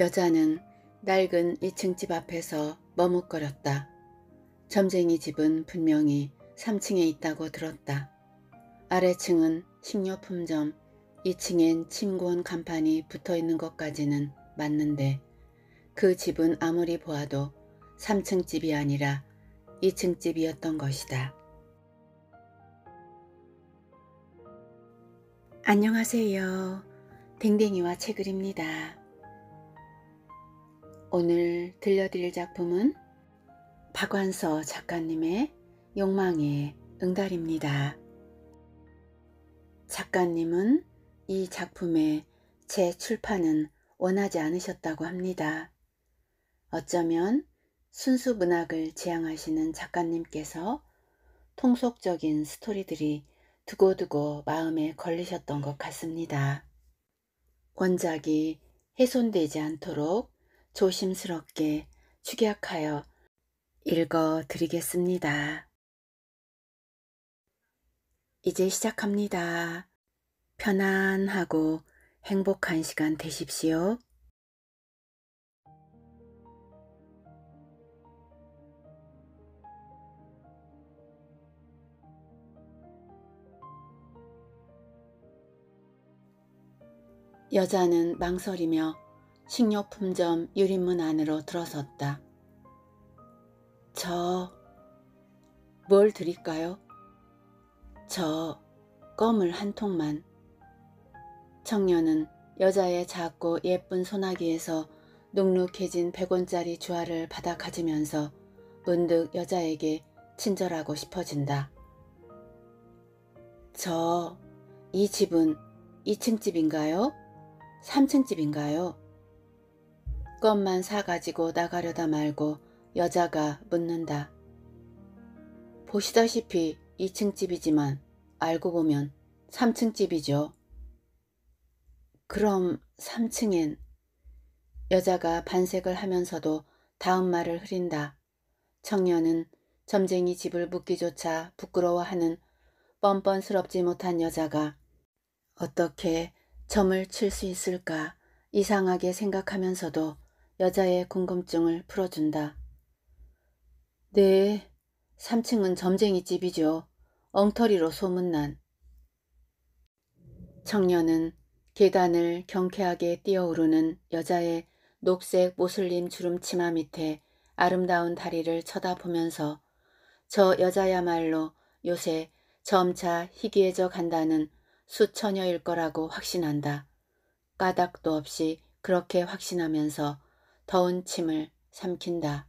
여자는 낡은 2층 집 앞에서 머뭇거렸다. 점쟁이 집은 분명히 3층에 있다고 들었다. 아래층은 식료품점, 2층엔 침구원 간판이 붙어 있는 것까지는 맞는데 그 집은 아무리 보아도 3층 집이 아니라 2층 집이었던 것이다. 안녕하세요. 댕댕이와 책글입니다 오늘 들려드릴 작품은 박완서 작가님의 욕망의 응달입니다. 작가님은 이 작품의 재출판은 원하지 않으셨다고 합니다. 어쩌면 순수 문학을 지향하시는 작가님께서 통속적인 스토리들이 두고두고 마음에 걸리셨던 것 같습니다. 원작이 훼손되지 않도록 조심스럽게 축약하여 읽어 드리겠습니다. 이제 시작합니다. 편안하고 행복한 시간 되십시오. 여자는 망설이며 식료품점 유리문 안으로 들어섰다. 저, 뭘 드릴까요? 저, 껌을 한 통만. 청년은 여자의 작고 예쁜 소나기에서 눅눅해진 100원짜리 주화를 받아 가지면서 문득 여자에게 친절하고 싶어진다. 저, 이 집은 2층 집인가요? 3층 집인가요? 것만 사가지고 나가려다 말고 여자가 묻는다. 보시다시피 2층 집이지만 알고 보면 3층 집이죠. 그럼 3층엔 여자가 반색을 하면서도 다음 말을 흐린다. 청년은 점쟁이 집을 묻기조차 부끄러워하는 뻔뻔스럽지 못한 여자가 어떻게 점을 칠 수 있을까 이상하게 생각하면서도 여자의 궁금증을 풀어준다. 네, 3층은 점쟁이 집이죠. 엉터리로 소문난. 청년은 계단을 경쾌하게 뛰어오르는 여자의 녹색 모슬림 주름 치마 밑에 아름다운 다리를 쳐다보면서 저 여자야말로 요새 점차 희귀해져 간다는 수처녀일 거라고 확신한다. 까닭도 없이 그렇게 확신하면서 더운 침을 삼킨다.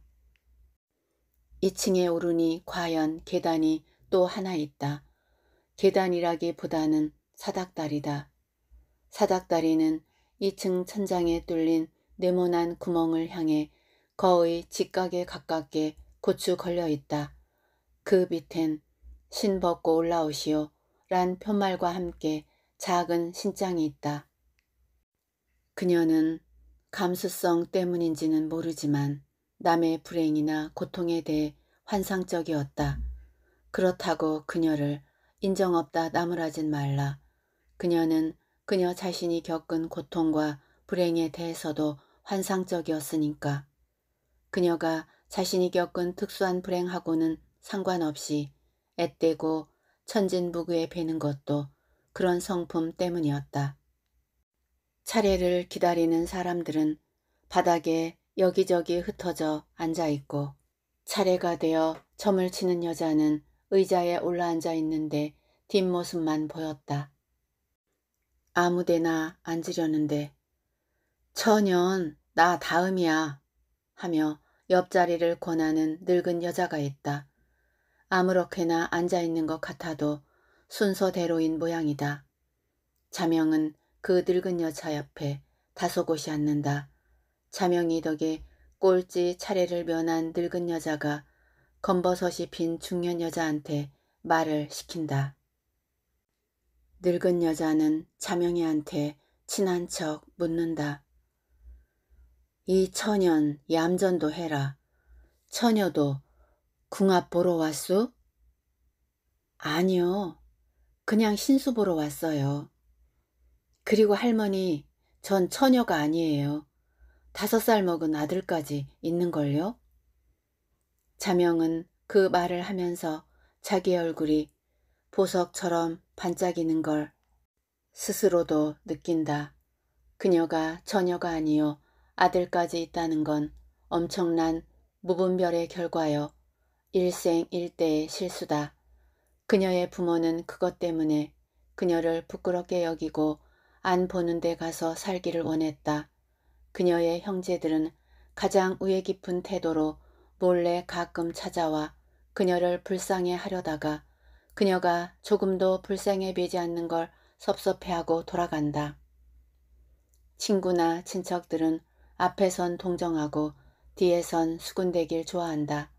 2층에 오르니 과연 계단이 또 하나 있다. 계단이라기보다는 사닥다리다. 사닥다리는 2층 천장에 뚫린 네모난 구멍을 향해 거의 직각에 가깝게 고추 걸려 있다. 그 밑엔 신 벗고 올라오시오 란 편말과 함께 작은 신장이 있다. 그녀는 감수성 때문인지는 모르지만 남의 불행이나 고통에 대해 환상적이었다. 그렇다고 그녀를 인정 없다 나무라진 말라. 그녀는 그녀 자신이 겪은 고통과 불행에 대해서도 환상적이었으니까. 그녀가 자신이 겪은 특수한 불행하고는 상관없이 앳되고 천진부구에 베는 것도 그런 성품 때문이었다. 차례를 기다리는 사람들은 바닥에 여기저기 흩어져 앉아있고 차례가 되어 점을 치는 여자는 의자에 올라앉아 있는데 뒷모습만 보였다. 아무데나 앉으려는데 천연 나 다음이야 하며 옆자리를 권하는 늙은 여자가 있다. 아무렇게나 앉아있는 것 같아도 순서대로인 모양이다. 자명은 그 늙은 여자 옆에 다소 곳이 앉는다. 차명이 덕에 꼴찌 차례를 면한 늙은 여자가 검버섯이 빈 중년 여자한테 말을 시킨다. 늙은 여자는 차명이한테 친한 척 묻는다. 이 천연 얌전도 해라. 처녀도 궁합 보러 왔수? 아니요. 그냥 신수 보러 왔어요. 그리고 할머니, 전 처녀가 아니에요. 다섯 살 먹은 아들까지 있는걸요? 자명은 그 말을 하면서 자기 얼굴이 보석처럼 반짝이는 걸 스스로도 느낀다. 그녀가 처녀가 아니요 아들까지 있다는 건 엄청난 무분별의 결과여 일생일대의 실수다. 그녀의 부모는 그것 때문에 그녀를 부끄럽게 여기고 안 보는 데 가서 살기를 원했다. 그녀의 형제들은 가장 우애 깊은 태도로 몰래 가끔 찾아와 그녀를 불쌍해 하려다가 그녀가 조금도 불쌍해 비지 않는 걸 섭섭해하고 돌아간다. 친구나 친척들은 앞에선 동정하고 뒤에선 수군대길 좋아한다.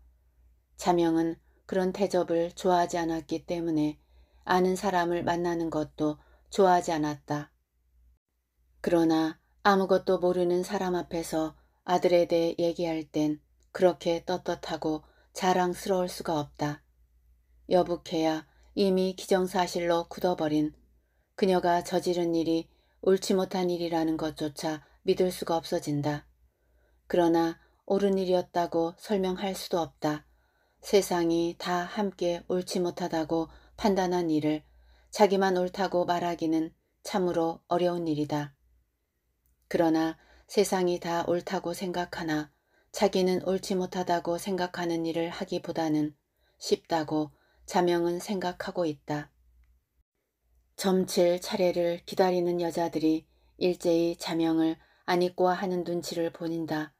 자명은 그런 대접을 좋아하지 않았기 때문에 아는 사람을 만나는 것도 좋아하지 않았다. 그러나 아무것도 모르는 사람 앞에서 아들에 대해 얘기할 땐 그렇게 떳떳하고 자랑스러울 수가 없다. 여북해야 이미 기정사실로 굳어버린 그녀가 저지른 일이 옳지 못한 일이라는 것조차 믿을 수가 없어진다. 그러나 옳은 일이었다고 설명할 수도 없다. 세상이 다 함께 옳지 못하다고 판단한 일을 자기만 옳다고 말하기는 참으로 어려운 일이다. 그러나 세상이 다 옳다고 생각하나 자기는 옳지 못하다고 생각하는 일을 하기보다는 쉽다고 자명은 생각하고 있다. 점칠 차례를 기다리는 여자들이 일제히 자명을 안 입고 하는 눈치를 보인다.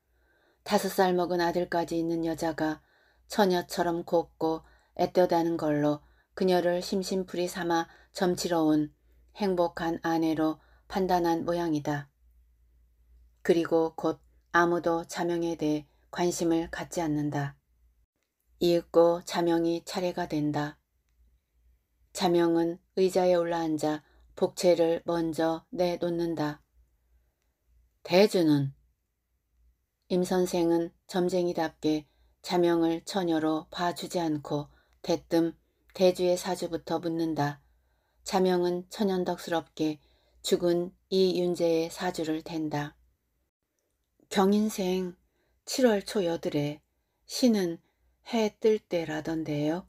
다섯 살 먹은 아들까지 있는 여자가 처녀처럼 곱고 애떠다는 걸로 그녀를 심심풀이 삼아 점치러 온 행복한 아내로 판단한 모양이다. 그리고 곧 아무도 자명에 대해 관심을 갖지 않는다. 이윽고 자명이 차례가 된다. 자명은 의자에 올라앉아 복채를 먼저 내놓는다. 대주는 임선생은 점쟁이답게 자명을 처녀로 봐주지 않고 대뜸 대주의 사주부터 묻는다. 자명은 천연덕스럽게 죽은 이윤재의 사주를 댄다. 경인생 7월 초여드레 신은 해 뜰 때라던데요.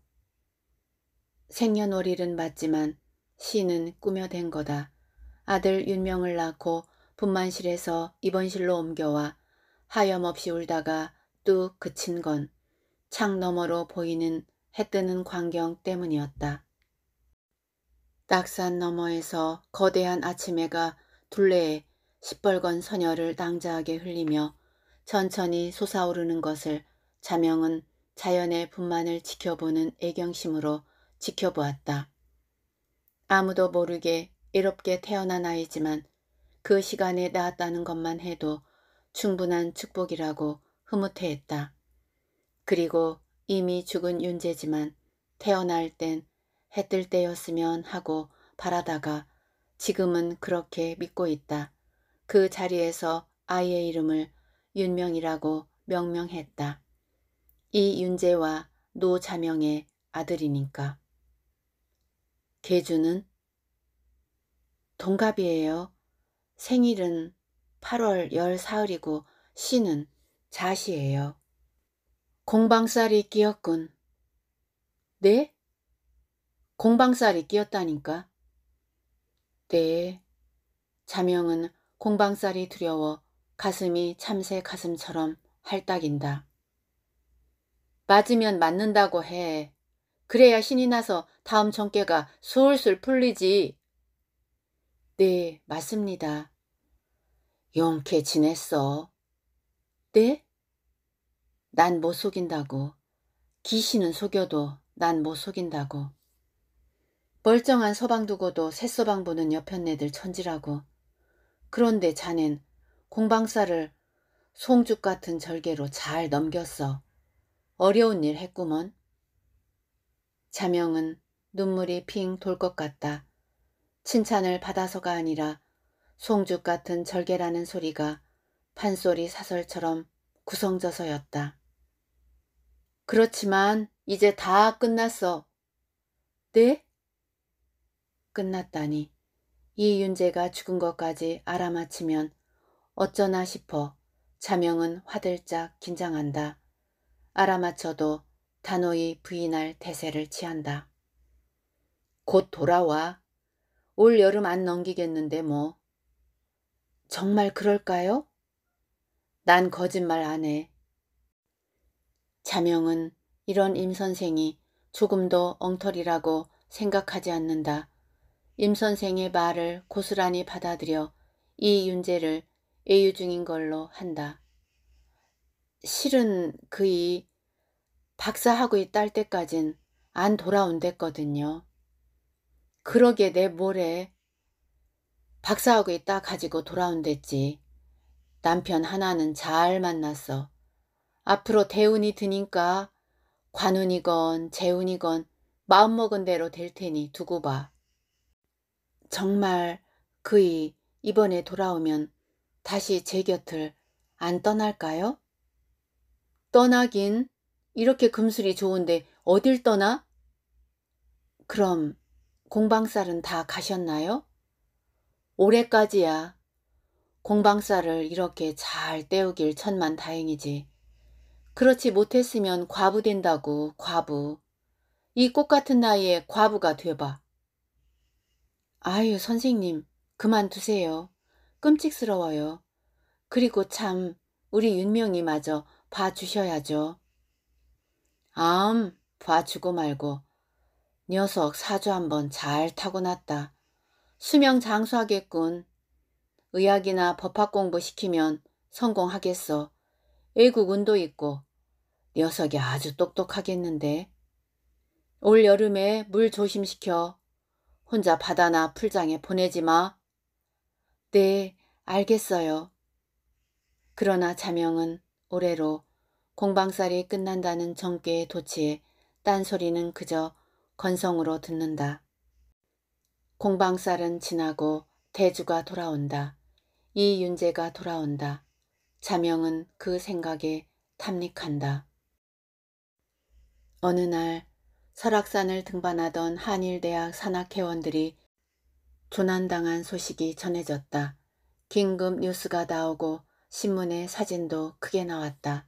생년월일은 맞지만 신은 꾸며댄 거다. 아들 윤명을 낳고 분만실에서 입원실로 옮겨와 하염없이 울다가 뚝 그친 건 창 너머로 보이는 해 뜨는 광경 때문이었다. 낙산 너머에서 거대한 아침해가 둘레에 시뻘건 선혈을 낭자하게 흘리며 천천히 솟아오르는 것을 자명은 자연의 분만을 지켜보는 애경심으로 지켜보았다. 아무도 모르게 이롭게 태어난 아이지만 그 시간에 낳았다는 것만 해도 충분한 축복이라고 흐뭇해했다. 그리고 이미 죽은 윤재지만 태어날 땐해뜰 때였으면 하고 바라다가 지금은 그렇게 믿고 있다. 그 자리에서 아이의 이름을 윤명이라고 명명했다. 이 윤재와 노자명의 아들이니까. 계주는 동갑이에요. 생일은 8월 14일이고 시는 자시예요. 공방살이 끼었군. 네? 공방살이 끼었다니까? 네. 자명은 공방살이 두려워 가슴이 참새 가슴처럼 할딱인다. 맞으면 맞는다고 해. 그래야 신이 나서 다음 정깨가 술술 풀리지. 네, 맞습니다. 용케 지냈어. 네? 난 못 속인다고. 귀신은 속여도 난 못 속인다고. 멀쩡한 서방 두고도 새서방 보는 옆편네들 천지라고. 그런데 자넨 공방사를 송죽 같은 절개로 잘 넘겼어. 어려운 일 했구먼. 자명은 눈물이 핑 돌 것 같다. 칭찬을 받아서가 아니라 송죽 같은 절개라는 소리가 판소리 사설처럼 구성져서였다. 그렇지만 이제 다 끝났어. 네? 끝났다니. 이윤재가 죽은 것까지 알아맞히면 어쩌나 싶어 자명은 화들짝 긴장한다. 알아맞혀도 단호히 부인할 태세를 취한다. 곧 돌아와. 올 여름 안 넘기겠는데 뭐. 정말 그럴까요? 난 거짓말 안 해. 자명은 이런 임선생이 조금도 엉터리라고 생각하지 않는다. 임 선생의 말을 고스란히 받아들여 이 윤재를 애유 중인 걸로 한다. 실은 그이 박사학위 딸 때까진 안 돌아온댔거든요. 그러게 내모래 박사학위 따 가지고 돌아온댔지. 남편 하나는 잘 만났어. 앞으로 대운이 드니까 관운이건 재운이건 마음먹은 대로 될 테니 두고 봐. 정말 그이 이번에 돌아오면 다시 제 곁을 안 떠날까요? 떠나긴 이렇게 금술이 좋은데 어딜 떠나? 그럼 공방살은 다 가셨나요? 올해까지야. 공방살을 이렇게 잘 때우길 천만 다행이지. 그렇지 못했으면 과부된다고 과부. 이 꽃 같은 나이에 과부가 돼봐. 아유 선생님 그만두세요. 끔찍스러워요. 그리고 참 우리 윤명이 마저 봐주셔야죠. 암 봐주고 말고 녀석 사주 한번 잘 타고났다. 수명 장수하겠군. 의학이나 법학 공부 시키면 성공하겠어. 애국운도 있고 녀석이 아주 똑똑하겠는데. 올 여름에 물 조심시켜. 혼자 바다나 풀장에 보내지 마. 네, 알겠어요. 그러나 자명은 올해로 공방살이 끝난다는 정계에도치해 딴소리는 그저 건성으로 듣는다. 공방살은 지나고 대주가 돌아온다. 이윤재가 돌아온다. 자명은 그 생각에 탐닉한다. 어느 날 설악산을 등반하던 한일대학 산악회원들이 조난당한 소식이 전해졌다. 긴급 뉴스가 나오고 신문에 사진도 크게 나왔다.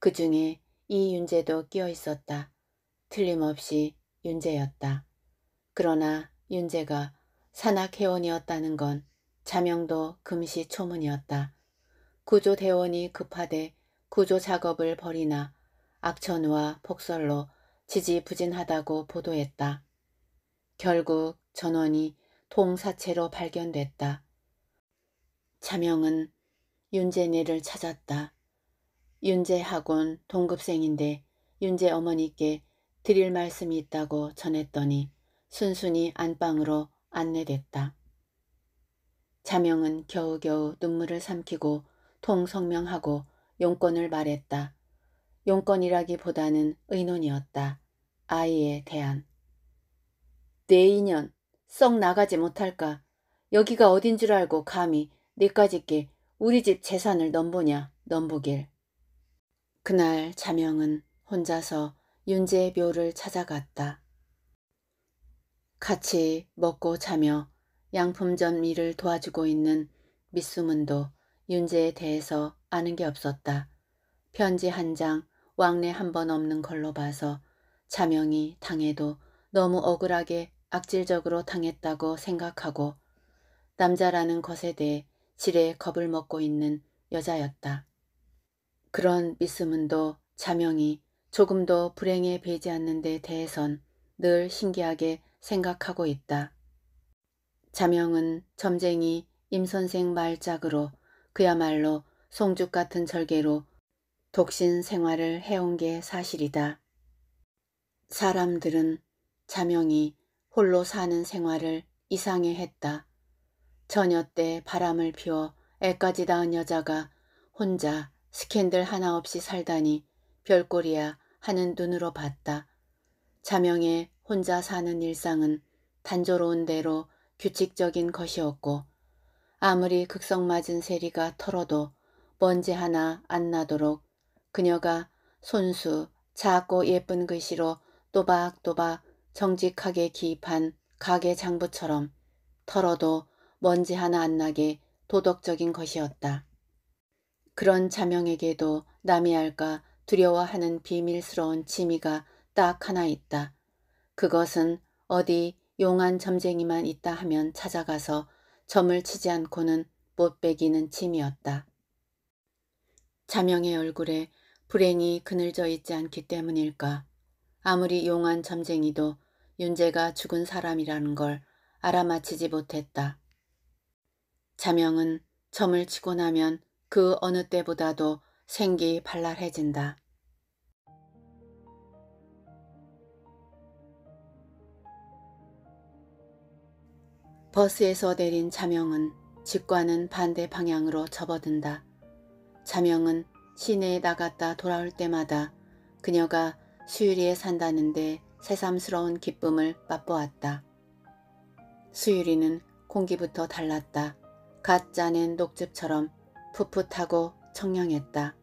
그 중에 이윤재도 끼어 있었다. 틀림없이 윤재였다. 그러나 윤재가 산악회원이었다는 건 자명도 금시초문이었다. 구조대원이 급하되 구조작업을 벌이나 악천후와 폭설로 지지부진하다고 보도했다. 결국 전원이 동사체로 발견됐다. 차명은 윤재네를 찾았다. 윤재학원 동급생인데 윤재 어머니께 드릴 말씀이 있다고 전했더니 순순히 안방으로 안내됐다. 자명은 겨우겨우 눈물을 삼키고 통성명하고 용건을 말했다. 용건이라기보다는 의논이었다. 아이에 대한. 내인연, 썩 나가지 못할까. 여기가 어딘 줄 알고 감히 네까짓게 우리 집 재산을 넘보냐, 넘보길. 그날 자명은 혼자서 윤재의 묘를 찾아갔다. 같이 먹고 자며 양품점 일을 도와주고 있는 미수문도 윤재에 대해서 아는 게 없었다. 편지 한 장, 왕래 한 번 없는 걸로 봐서 자명이 당해도 너무 억울하게 악질적으로 당했다고 생각하고 남자라는 것에 대해 지레 겁을 먹고 있는 여자였다. 그런 미스문도 자명이 조금도 불행해 배지 않는 데 대해선 늘 신기하게 생각하고 있다. 자명은 점쟁이 임선생 말짝으로 그야말로 송죽 같은 절개로 독신 생활을 해온 게 사실이다. 사람들은 자명이 홀로 사는 생활을 이상해 했다. 저녁 때 바람을 피워 애까지 낳은 여자가 혼자 스캔들 하나 없이 살다니 별꼴이야 하는 눈으로 봤다. 자명의 혼자 사는 일상은 단조로운 대로 규칙적인 것이었고 아무리 극성 맞은 세리가 털어도 먼지 하나 안 나도록 그녀가 손수 작고 예쁜 글씨로 또박또박 정직하게 기입한 가게 장부처럼 털어도 먼지 하나 안 나게 도덕적인 것이었다. 그런 자명에게도 남이 알까 두려워하는 비밀스러운 취미가 딱 하나 있다. 그것은 어디 용한 점쟁이만 있다 하면 찾아가서 점을 치지 않고는 못 베기는 취미였다. 자명의 얼굴에 불행이 그늘져 있지 않기 때문일까. 아무리 용한 점쟁이도 윤재가 죽은 사람이라는 걸 알아맞히지 못했다. 자명은 점을 치고 나면 그 어느 때보다도 생기 발랄해진다. 버스에서 내린 자명은 직과는 반대 방향으로 접어든다. 자명은 시내에 나갔다 돌아올 때마다 그녀가 수유리에 산다는데 새삼스러운 기쁨을 맛보았다. 수유리는 공기부터 달랐다. 갓 짜낸 녹즙처럼 풋풋하고 청량했다.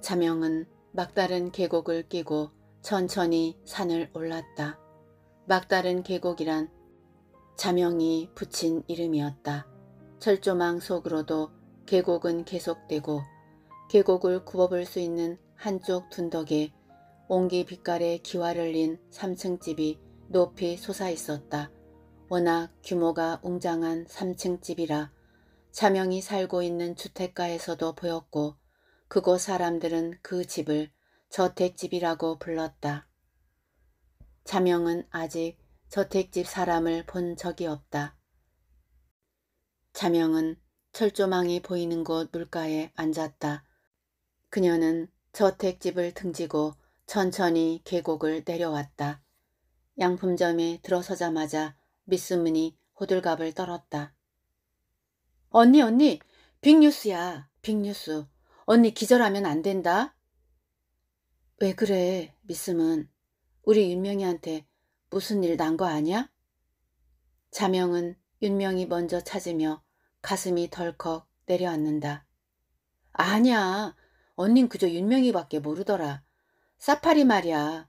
자명은 막다른 계곡을 끼고 천천히 산을 올랐다. 막다른 계곡이란 자명이 붙인 이름이었다. 철조망 속으로도 계곡은 계속되고 계곡을 굽어볼 수 있는 한쪽 둔덕에 옹기 빛깔의 기와를 린 3층 집이 높이 솟아 있었다. 워낙 규모가 웅장한 3층 집이라 차명이 살고 있는 주택가에서도 보였고 그곳 사람들은 그 집을 저택집이라고 불렀다. 차명은 아직 저택집 사람을 본 적이 없다. 차명은 철조망이 보이는 곳 물가에 앉았다. 그녀는 저택집을 등지고 천천히 계곡을 내려왔다. 양품점에 들어서자마자 미스문이 호들갑을 떨었다. 언니 언니 빅뉴스야 빅뉴스 언니 기절하면 안 된다. 왜 그래 미스문 우리 윤명이한테 무슨 일 난 거 아니야? 자명은 윤명이 먼저 찾으며 가슴이 덜컥 내려앉는다. 아니야 언닌 그저 윤명이밖에 모르더라. 사파리 말이야.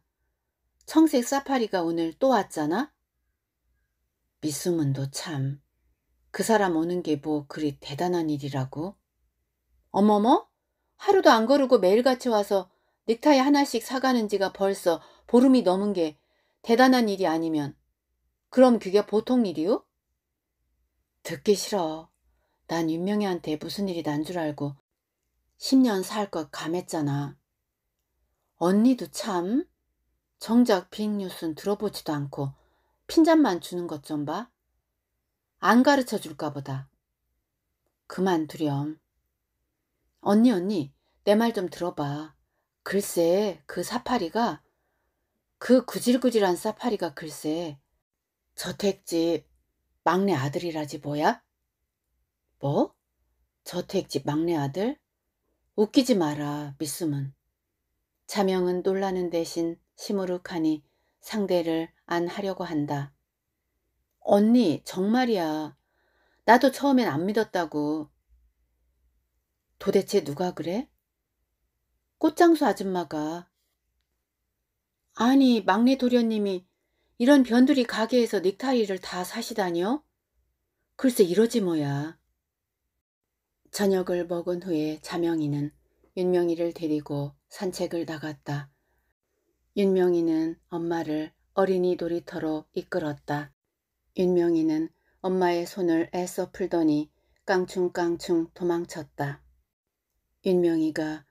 청색 사파리가 오늘 또 왔잖아? 미스문도 참. 그 사람 오는 게 뭐 그리 대단한 일이라고? 어머머? 하루도 안 거르고 매일같이 와서 넥타이 하나씩 사가는 지가 벌써 보름이 넘은 게 대단한 일이 아니면 그럼 그게 보통 일이요? 듣기 싫어. 난 윤명이한테 무슨 일이 난 줄 알고 10년 살 것 감했잖아. 언니도 참 정작 빅뉴스는 들어보지도 않고 핀잔만 주는 것 좀 봐. 안 가르쳐 줄까 보다. 그만 두렴. 언니 언니 내 말 좀 들어봐. 글쎄 그 사파리가 그 구질구질한 사파리가 글쎄 저택집 막내 아들이라지 뭐야? 뭐? 저택집 막내 아들? 웃기지 마라 미스문. 자명은 놀라는 대신 시무룩하니 상대를 안 하려고 한다. 언니 정말이야. 나도 처음엔 안 믿었다고. 도대체 누가 그래? 꽃장수 아줌마가. 아니 막내 도련님이 이런 변두리 가게에서 넥타이를 다 사시다니요? 글쎄 이러지 뭐야. 저녁을 먹은 후에 자명이는 윤명이를 데리고 산책을 나갔다. 윤명이는 엄마를 어린이 놀이터로 이끌었다. 윤명이는 엄마의 손을 애써 풀더니 깡충깡충 도망쳤다. 윤명이가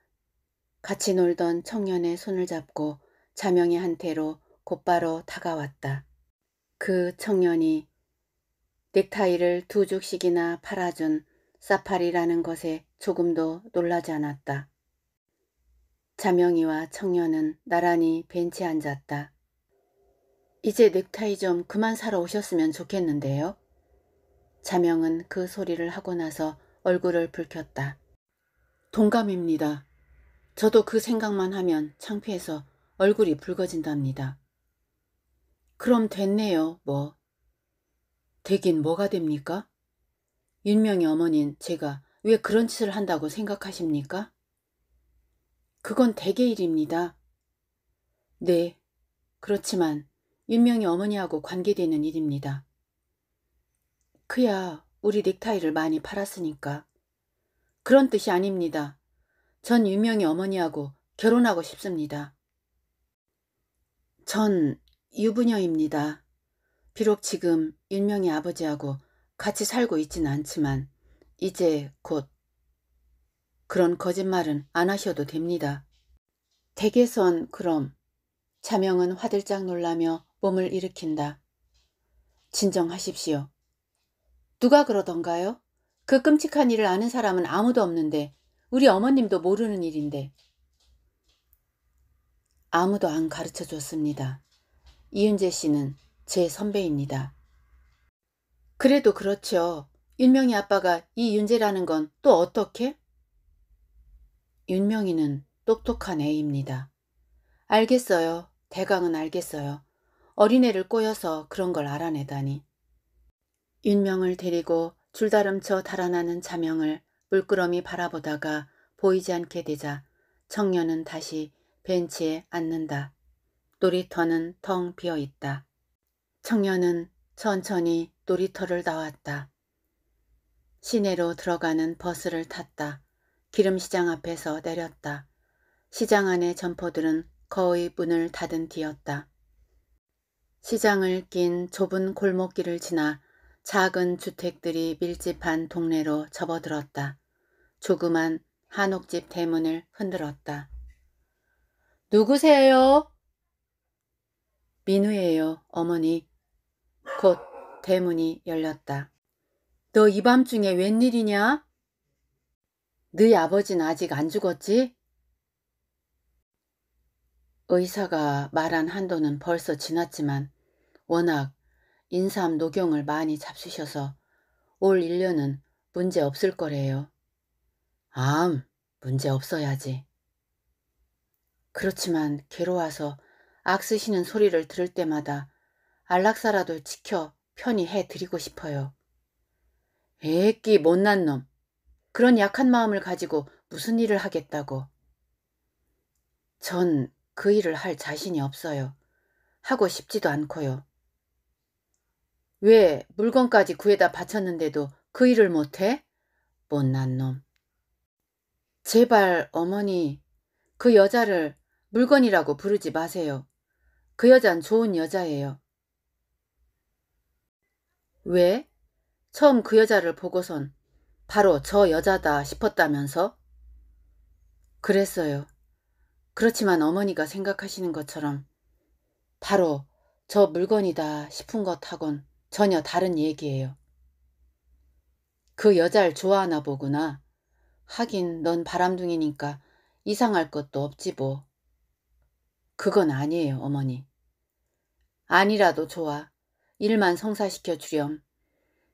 같이 놀던 청년의 손을 잡고 자명이한테로 곧바로 다가왔다. 그 청년이 넥타이를 두죽씩이나 팔아준 사파리라는 것에 조금도 놀라지 않았다. 자명이와 청년은 나란히 벤치에 앉았다. 이제 넥타이 좀 그만 사러 오셨으면 좋겠는데요. 자명은 그 소리를 하고 나서 얼굴을 붉혔다. 동감입니다. 저도 그 생각만 하면 창피해서 얼굴이 붉어진답니다. 그럼 됐네요, 뭐. 되긴 뭐가 됩니까? 윤명희 어머닌 니 제가 왜 그런 짓을 한다고 생각하십니까? 그건 대개 일입니다. 네, 그렇지만 윤명희 어머니하고 관계되는 일입니다. 그야 우리 넥타이를 많이 팔았으니까. 그런 뜻이 아닙니다. 전 유명희 어머니하고 결혼하고 싶습니다. 전 유부녀입니다. 비록 지금 윤명희 아버지하고 같이 살고 있진 않지만 이제 곧 그런 거짓말은 안 하셔도 됩니다. 대개선 그럼 차명은 화들짝 놀라며 몸을 일으킨다. 진정하십시오. 누가 그러던가요? 그 끔찍한 일을 아는 사람은 아무도 없는데 우리 어머님도 모르는 일인데 아무도 안 가르쳐 줬습니다. 이은재 씨는 제 선배입니다. 그래도 그렇죠. 윤명희 아빠가 이 윤재라는 건 또 어떻게? 윤명희는 똑똑한 애입니다. 알겠어요. 대강은 알겠어요. 어린애를 꼬여서 그런 걸 알아내다니. 윤명을 데리고 줄다름쳐 달아나는 자명을 물끄러미 바라보다가 보이지 않게 되자 청년은 다시 벤치에 앉는다. 놀이터는 텅 비어 있다. 청년은 천천히 놀이터를 나왔다. 시내로 들어가는 버스를 탔다. 기름시장 앞에서 내렸다. 시장 안의 점포들은 거의 문을 닫은 뒤였다. 시장을 낀 좁은 골목길을 지나 작은 주택들이 밀집한 동네로 접어들었다. 조그만 한옥집 대문을 흔들었다. 누구세요? 민우예요, 어머니. 곧 대문이 열렸다. 너 이밤중에 웬일이냐? 네 아버진 아직 안 죽었지? 의사가 말한 한도는 벌써 지났지만 워낙 인삼 녹용을 많이 잡수셔서 올 1년은 문제 없을 거래요. 암, 문제 없어야지. 그렇지만 괴로워서 악쓰시는 소리를 들을 때마다 안락사라도 지켜 편히 해드리고 싶어요. 애끼 못난 놈. 그런 약한 마음을 가지고 무슨 일을 하겠다고. 전 그 일을 할 자신이 없어요. 하고 싶지도 않고요. 왜 물건까지 구해다 바쳤는데도 그 일을 못해? 못난 놈. 제발 어머니 그 여자를 물건이라고 부르지 마세요. 그 여잔 좋은 여자예요. 왜? 처음 그 여자를 보고선 바로 저 여자다 싶었다면서? 그랬어요. 그렇지만 어머니가 생각하시는 것처럼 바로 저 물건이다 싶은 것하곤 전혀 다른 얘기예요. 그 여자를 좋아하나 보구나. 하긴 넌 바람둥이니까 이상할 것도 없지 뭐. 그건 아니에요, 어머니. 아니라도 좋아. 일만 성사시켜 주렴.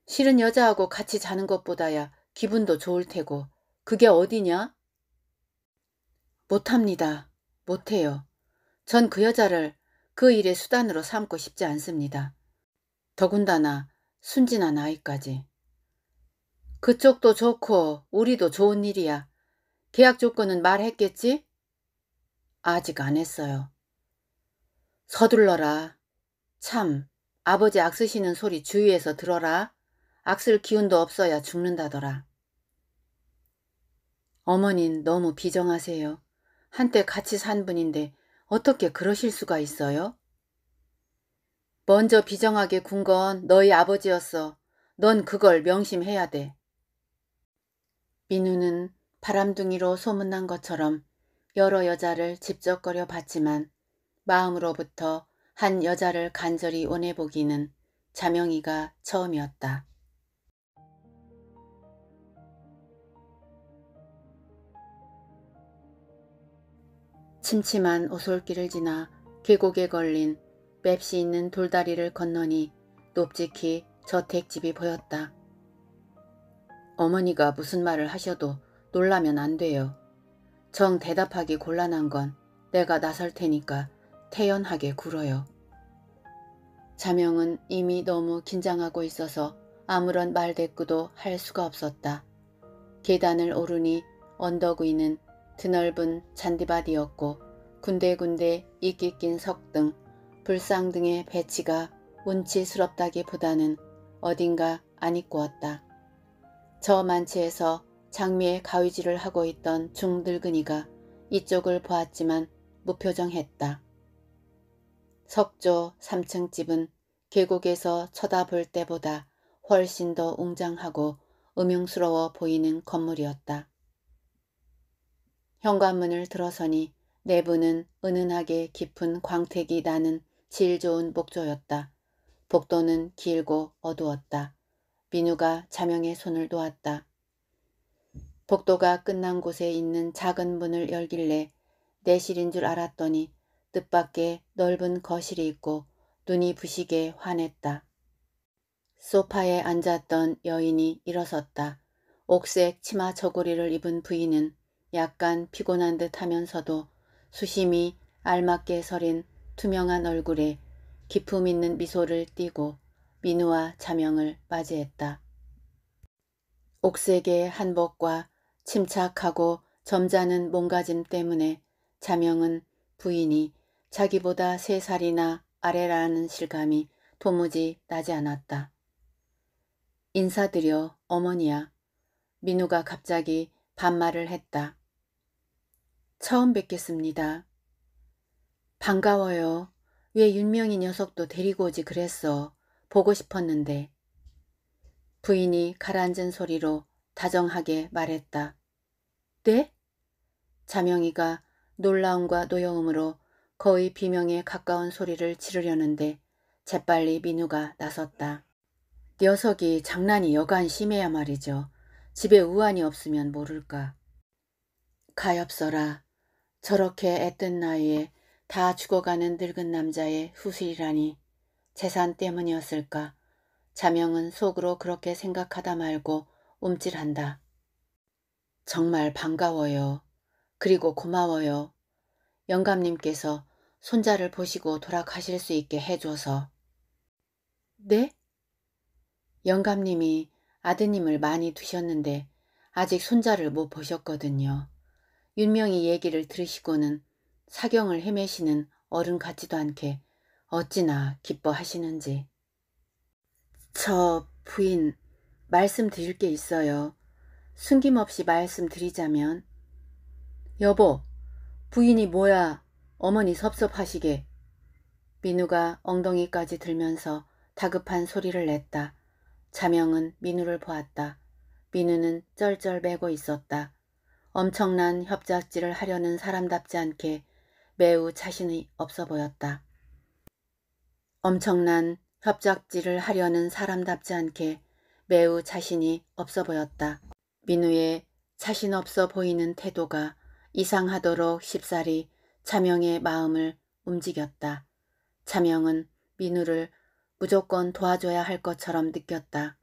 실은 여자하고 같이 자는 것보다야 기분도 좋을 테고 그게 어디냐? 못합니다. 못해요. 전 그 여자를 그 일의 수단으로 삼고 싶지 않습니다. 더군다나 순진한 아이까지. 그쪽도 좋고 우리도 좋은 일이야. 계약 조건은 말했겠지? 아직 안 했어요. 서둘러라. 참, 아버지 악쓰시는 소리 주위에서 들어라. 악쓸 기운도 없어야 죽는다더라. 어머닌 너무 비정하세요. 한때 같이 산 분인데 어떻게 그러실 수가 있어요? 먼저 비정하게 군 건 너희 아버지였어. 넌 그걸 명심해야 돼. 민우는 바람둥이로 소문난 것처럼 여러 여자를 집적거려 봤지만 마음으로부터 한 여자를 간절히 원해보기는 자명이가 처음이었다. 침침한 오솔길을 지나 계곡에 걸린 맵시 있는 돌다리를 건너니 높직히 저택집이 보였다. 어머니가 무슨 말을 하셔도 놀라면 안 돼요. 정 대답하기 곤란한 건 내가 나설 테니까 태연하게 굴어요. 자명은 이미 너무 긴장하고 있어서 아무런 말대꾸도 할 수가 없었다. 계단을 오르니 언덕 위는 드넓은 잔디밭이었고 군데군데 이끼 낀 석등, 불상 등의 배치가 운치스럽다기보다는 어딘가 안이꼬었다. 저 만치에서 장미의 가위질을 하고 있던 중늙은이가 이쪽을 보았지만 무표정했다. 석조 3층 집은 계곡에서 쳐다볼 때보다 훨씬 더 웅장하고 음흉스러워 보이는 건물이었다. 현관문을 들어서니 내부는 은은하게 깊은 광택이 나는 질 좋은 목조였다. 복도는 길고 어두웠다. 민우가 자명의 손을 놓았다. 복도가 끝난 곳에 있는 작은 문을 열길래 내실인 줄 알았더니 뜻밖의 넓은 거실이 있고 눈이 부시게 환했다. 소파에 앉았던 여인이 일어섰다. 옥색 치마 저고리를 입은 부인은 약간 피곤한 듯 하면서도 수심이 알맞게 서린 투명한 얼굴에 기품 있는 미소를 띠고 민우와 자명을 맞이했다. 옥색의 한복과 침착하고 점잖은 몸가짐 때문에 자명은 부인이 자기보다 세 살이나 아래라는 실감이 도무지 나지 않았다. 인사드려 어머니야. 민우가 갑자기 반말을 했다. 처음 뵙겠습니다. 반가워요. 왜 윤명이 녀석도 데리고 오지 그랬어. 보고 싶었는데. 부인이 가라앉은 소리로 다정하게 말했다. 네? 자명이가 놀라움과 노여움으로 거의 비명에 가까운 소리를 지르려는데 재빨리 민우가 나섰다. 녀석이 장난이 여간 심해야 말이죠. 집에 우환이 없으면 모를까. 가엾어라. 저렇게 애뜬 나이에 다 죽어가는 늙은 남자의 후실이라니 재산 때문이었을까. 자명은 속으로 그렇게 생각하다 말고 움찔한다. 정말 반가워요. 그리고 고마워요. 영감님께서 손자를 보시고 돌아가실 수 있게 해줘서. 네? 영감님이 아드님을 많이 두셨는데 아직 손자를 못 보셨거든요. 윤명이 얘기를 들으시고는 사경을 헤매시는 어른 같지도 않게 어찌나 기뻐하시는지. 저 부인 말씀드릴 게 있어요. 숨김없이 말씀드리자면 여보 부인이 뭐야 어머니 섭섭하시게. 민우가 엉덩이까지 들면서 다급한 소리를 냈다. 자명은 민우를 보았다. 민우는 쩔쩔매고 있었다. 엄청난 협작질을 하려는 사람답지 않게 매우 자신이 없어 보였다. 엄청난 협작질을 하려는 사람답지 않게 매우 자신이 없어 보였다. 민우의 자신 없어 보이는 태도가 이상하도록 쉽사리 자명의 마음을 움직였다. 자명은 민우를 무조건 도와줘야 할 것처럼 느꼈다.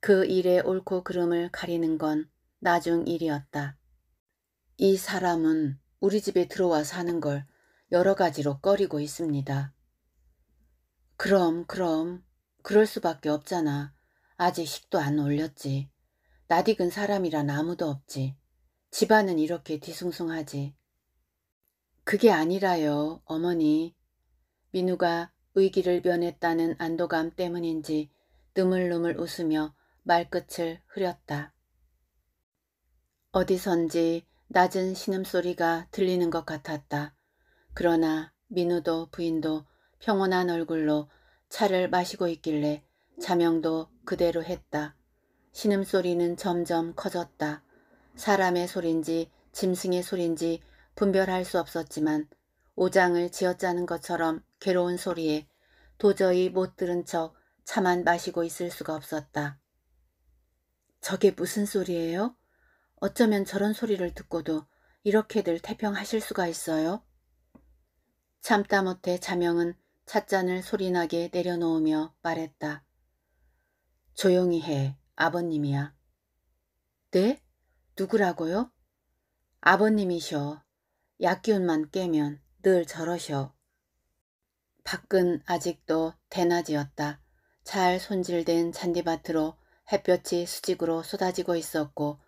그 일의 옳고 그름을 가리는 건 나중 일이었다. 이 사람은 우리 집에 들어와 사는 걸 여러 가지로 꺼리고 있습니다. 그럼 그럼 그럴 수밖에 없잖아. 아직 식도 안 올렸지. 낯익은 사람이란 아무도 없지. 집안은 이렇게 뒤숭숭하지. 그게 아니라요, 어머니. 민우가 의기를 변했다는 안도감 때문인지 드물름을 웃으며 말끝을 흐렸다. 어디선지 낮은 신음소리가 들리는 것 같았다. 그러나 민우도 부인도 평온한 얼굴로 차를 마시고 있길래 자명도 그대로 했다. 신음소리는 점점 커졌다. 사람의 소린지 짐승의 소린지 분별할 수 없었지만 오장을 지어짜는 것처럼 괴로운 소리에 도저히 못 들은 척 차만 마시고 있을 수가 없었다. 저게 무슨 소리예요? 어쩌면 저런 소리를 듣고도 이렇게들 태평하실 수가 있어요? 참다 못해 자명은 찻잔을 소리나게 내려놓으며 말했다. 조용히 해, 아버님이야. 네? 누구라고요? 아버님이셔. 약기운만 깨면 늘 저러셔. 밖은 아직도 대낮이었다. 잘 손질된 잔디밭으로 햇볕이 수직으로 쏟아지고 있었고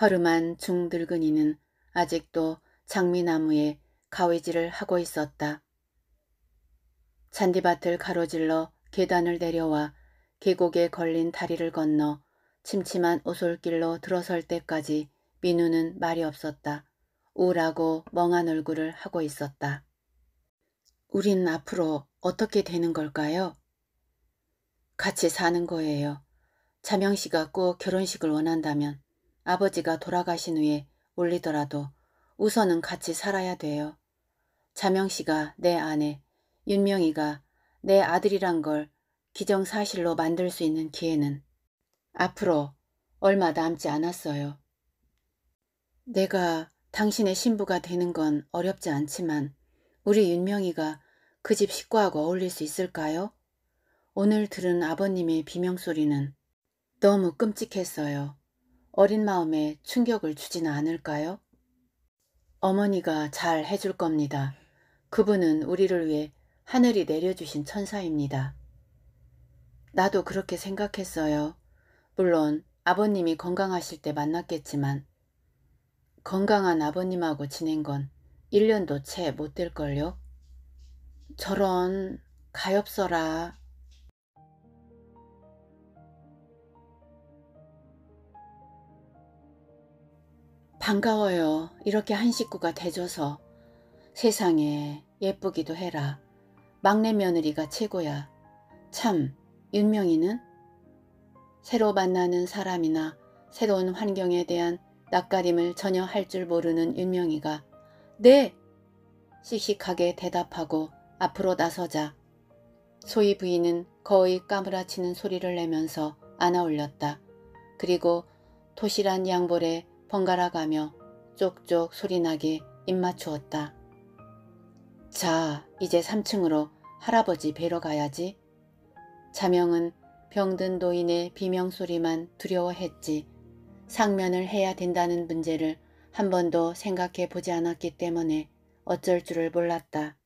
허름한 중들근이는 아직도 장미나무에 가위질을 하고 있었다. 잔디밭을 가로질러 계단을 내려와 계곡에 걸린 다리를 건너 침침한 오솔길로 들어설 때까지 민우는 말이 없었다. 우울하고 멍한 얼굴을 하고 있었다. 우린 앞으로 어떻게 되는 걸까요? 같이 사는 거예요. 자명 씨가 꼭 결혼식을 원한다면 아버지가 돌아가신 후에 올리더라도 우선은 같이 살아야 돼요. 자명 씨가 내 아내, 윤명이가 내 아들이란 걸 기정사실로 만들 수 있는 기회는 앞으로 얼마 남지 않았어요. 내가 당신의 신부가 되는 건 어렵지 않지만 우리 윤명이가 그 집 식구하고 어울릴 수 있을까요? 오늘 들은 아버님의 비명소리는 너무 끔찍했어요. 어린 마음에 충격을 주지는 않을까요? 어머니가 잘 해줄 겁니다. 그분은 우리를 위해 하늘이 내려주신 천사입니다. 나도 그렇게 생각했어요. 물론 아버님이 건강하실 때 만났겠지만 건강한 아버님하고 지낸 건 1년도 채 못 될걸요. 저런 가엾어라. 반가워요. 이렇게 한 식구가 돼줘서. 세상에 예쁘기도 해라. 막내 며느리가 최고야. 참, 윤명이는? 새로 만나는 사람이나 새로운 환경에 대한 낯가림을 전혀 할 줄 모르는 윤명이가 네! 씩씩하게 대답하고 앞으로 나서자 소희 부인은 거의 까무라치는 소리를 내면서 안아 올렸다. 그리고 토실한 양볼에 번갈아가며 쪽쪽 소리나게 입맞추었다. 자, 이제 3층으로 할아버지 뵈러 가야지. 자명은 병든 노인의 비명소리만 두려워했지. 상면을 해야 된다는 문제를 한 번도 생각해 보지 않았기 때문에 어쩔 줄을 몰랐다.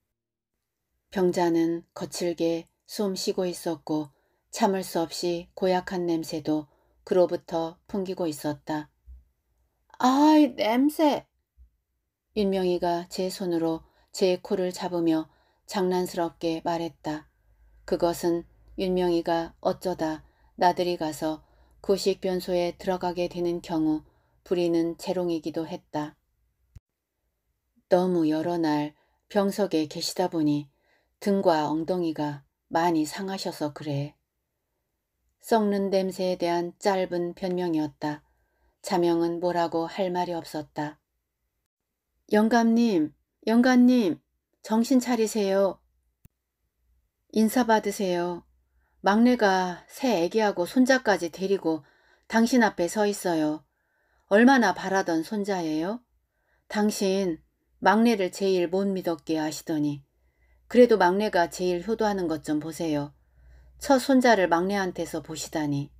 병자는 거칠게 숨 쉬고 있었고 참을 수 없이 고약한 냄새도 그로부터 풍기고 있었다. 아이 냄새! 윤명이가 제 손으로 제 코를 잡으며 장난스럽게 말했다. 그것은 윤명이가 어쩌다 나들이 가서 구식 변소에 들어가게 되는 경우 불이는 재롱이기도 했다. 너무 여러 날 병석에 계시다 보니 등과 엉덩이가 많이 상하셔서 그래. 썩는 냄새에 대한 짧은 변명이었다. 자명은 뭐라고 할 말이 없었다. 영감님, 영감님, 정신 차리세요. 인사받으세요. 막내가 새 애기하고 손자까지 데리고 당신 앞에 서 있어요. 얼마나 바라던 손자예요? 당신 막내를 제일 못 믿었게 하시더니 그래도 막내가 제일 효도하는 것 좀 보세요. 첫 손자를 막내한테서 보시다니.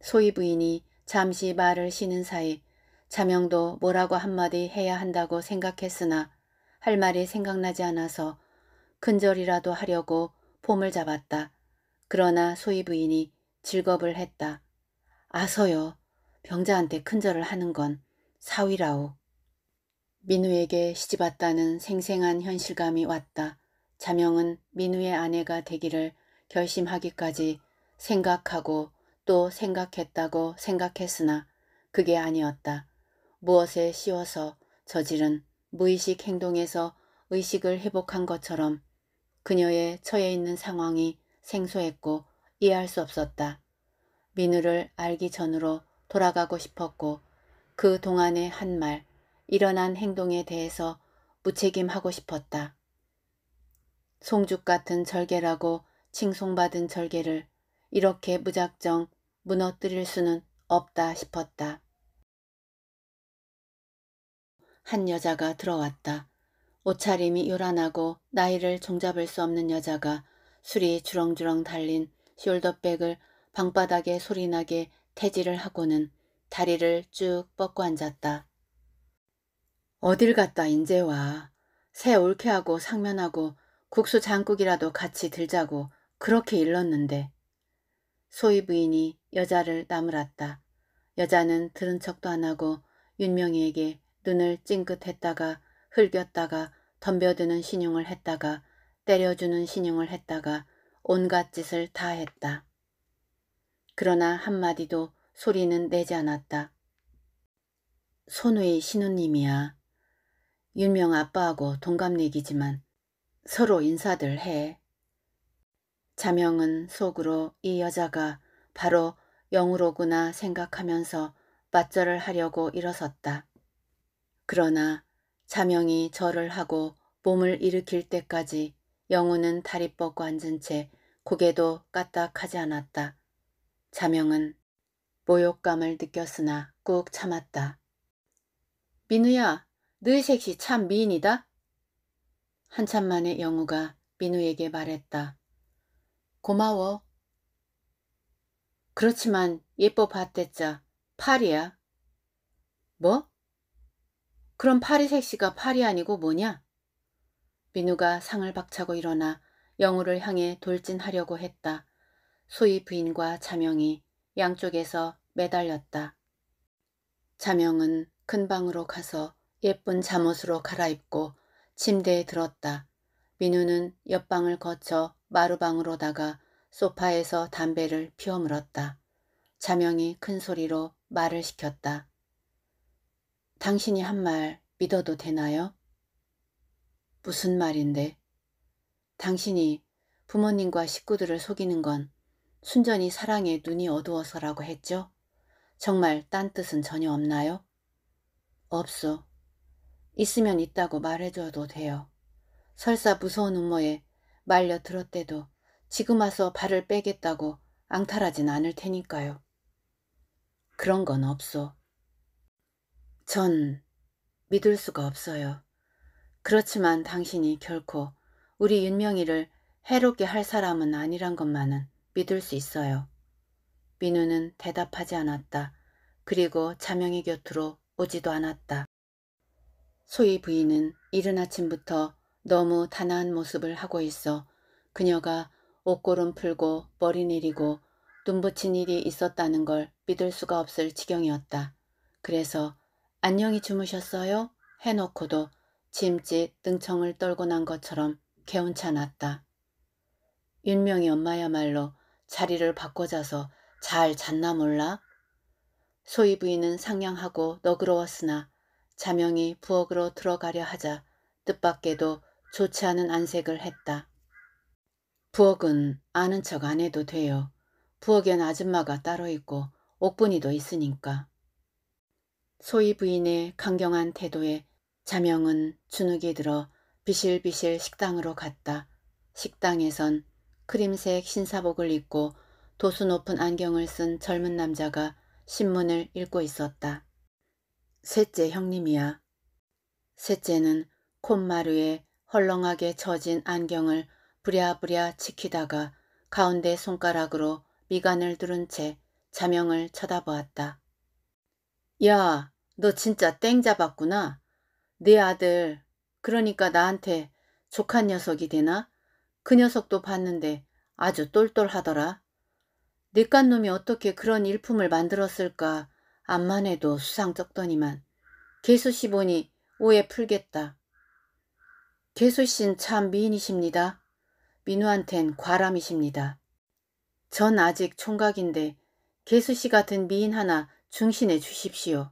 소희 부인이 잠시 말을 쉬는 사이 자명도 뭐라고 한마디 해야 한다고 생각했으나 할 말이 생각나지 않아서 근절이라도 하려고 봄을 잡았다. 그러나 소위 부인이 즐겁을 했다. 아서요. 병자한테 큰절을 하는 건 사위라오. 민우에게 시집 왔다는 생생한 현실감이 왔다. 자명은 민우의 아내가 되기를 결심하기까지 생각하고 또 생각했다고 생각했으나 그게 아니었다. 무엇에 씌워서 저질은 무의식 행동에서 의식을 회복한 것처럼 그녀의 처해 있는 상황이 생소했고 이해할 수 없었다. 민우를 알기 전으로 돌아가고 싶었고 그 동안의 한 말, 일어난 행동에 대해서 무책임하고 싶었다. 송죽 같은 절개라고 칭송받은 절개를 이렇게 무작정 무너뜨릴 수는 없다 싶었다. 한 여자가 들어왔다. 옷차림이 요란하고 나이를 종잡을 수 없는 여자가 술이 주렁주렁 달린 숄더백을 방바닥에 소리나게 태지를 하고는 다리를 쭉 뻗고 앉았다. 어딜 갔다 인제 와. 새 올케하고 상면하고 국수 장국이라도 같이 들자고 그렇게 일렀는데. 소위 부인이 여자를 나무랐다. 여자는 들은 척도 안 하고 윤명이에게 눈을 찡긋했다가 흘겼다가 덤벼드는 신용을 했다가 때려주는 신용을 했다가 온갖 짓을 다 했다. 그러나 한마디도 소리는 내지 않았다. 손의 우 신우님이야. 유명 아빠하고 동갑내기지만 서로 인사들 해. 자명은 속으로 이 여자가 바로 영우로구나 생각하면서 맞절을 하려고 일어섰다. 그러나 자명이 절을 하고 몸을 일으킬 때까지 영우는 다리 뻗고 앉은 채 고개도 까딱하지 않았다. 자명은 모욕감을 느꼈으나 꾹 참았다. 민우야, 너 색시 참 미인이다? 한참 만에 영우가 민우에게 말했다. 고마워. 그렇지만 예뻐 봤댔자 파리야. 뭐? 그럼 파리 색시가 파리 아니고 뭐냐? 민우가 상을 박차고 일어나 영우를 향해 돌진하려고 했다. 소희 부인과 자명이 양쪽에서 매달렸다. 자명은 큰 방으로 가서 예쁜 잠옷으로 갈아입고 침대에 들었다. 민우는 옆방을 거쳐 마루방으로 다가 소파에서 담배를 피워 물었다. 자명이 큰 소리로 말을 시켰다. 당신이 한 말 믿어도 되나요? 무슨 말인데? 당신이 부모님과 식구들을 속이는 건 순전히 사랑에 눈이 어두워서라고 했죠? 정말 딴 뜻은 전혀 없나요? 없소. 있으면 있다고 말해줘도 돼요. 설사 무서운 음모에 말려 들었대도 지금 와서 발을 빼겠다고 앙탈하진 않을 테니까요. 그런 건 없소. 전 믿을 수가 없어요. 그렇지만 당신이 결코 우리 윤명이를 해롭게 할 사람은 아니란 것만은 믿을 수 있어요. 민우는 대답하지 않았다. 그리고 자명이 곁으로 오지도 않았다. 소희 부인은 이른 아침부터 너무 단아한 모습을 하고 있어 그녀가 옷고름 풀고 머리 내리고 눈 붙인 일이 있었다는 걸 믿을 수가 없을 지경이었다. 그래서 안녕히 주무셨어요? 해놓고도 짐짓 등청을 떨고 난 것처럼 개운찮았다. 윤명이 엄마야말로 자리를 바꿔자서 잘 잤나 몰라? 소희 부인은 상냥하고 너그러웠으나 자명이 부엌으로 들어가려 하자 뜻밖에도 좋지 않은 안색을 했다. 부엌은 아는 척 안 해도 돼요. 부엌엔 아줌마가 따로 있고 옥분이도 있으니까. 소희 부인의 강경한 태도에 자명은 주눅이 들어 비실비실 식당으로 갔다. 식당에선 크림색 신사복을 입고 도수 높은 안경을 쓴 젊은 남자가 신문을 읽고 있었다. 셋째 형님이야. 셋째는 콧마루에 헐렁하게 젖은 안경을 부랴부랴 지키다가 가운데 손가락으로 미간을 두른 채 자명을 쳐다보았다. 야, 너 진짜 땡 잡았구나. 네 아들, 그러니까 나한테 조카 녀석이 되나? 그 녀석도 봤는데 아주 똘똘하더라. 뇌깟 놈이 어떻게 그런 일품을 만들었을까 암만 해도 수상 쩍더니만 개수씨 보니 오해 풀겠다. 개수씨는 참 미인이십니다. 민우한텐 과람이십니다. 전 아직 총각인데 개수씨 같은 미인 하나 중신해 주십시오.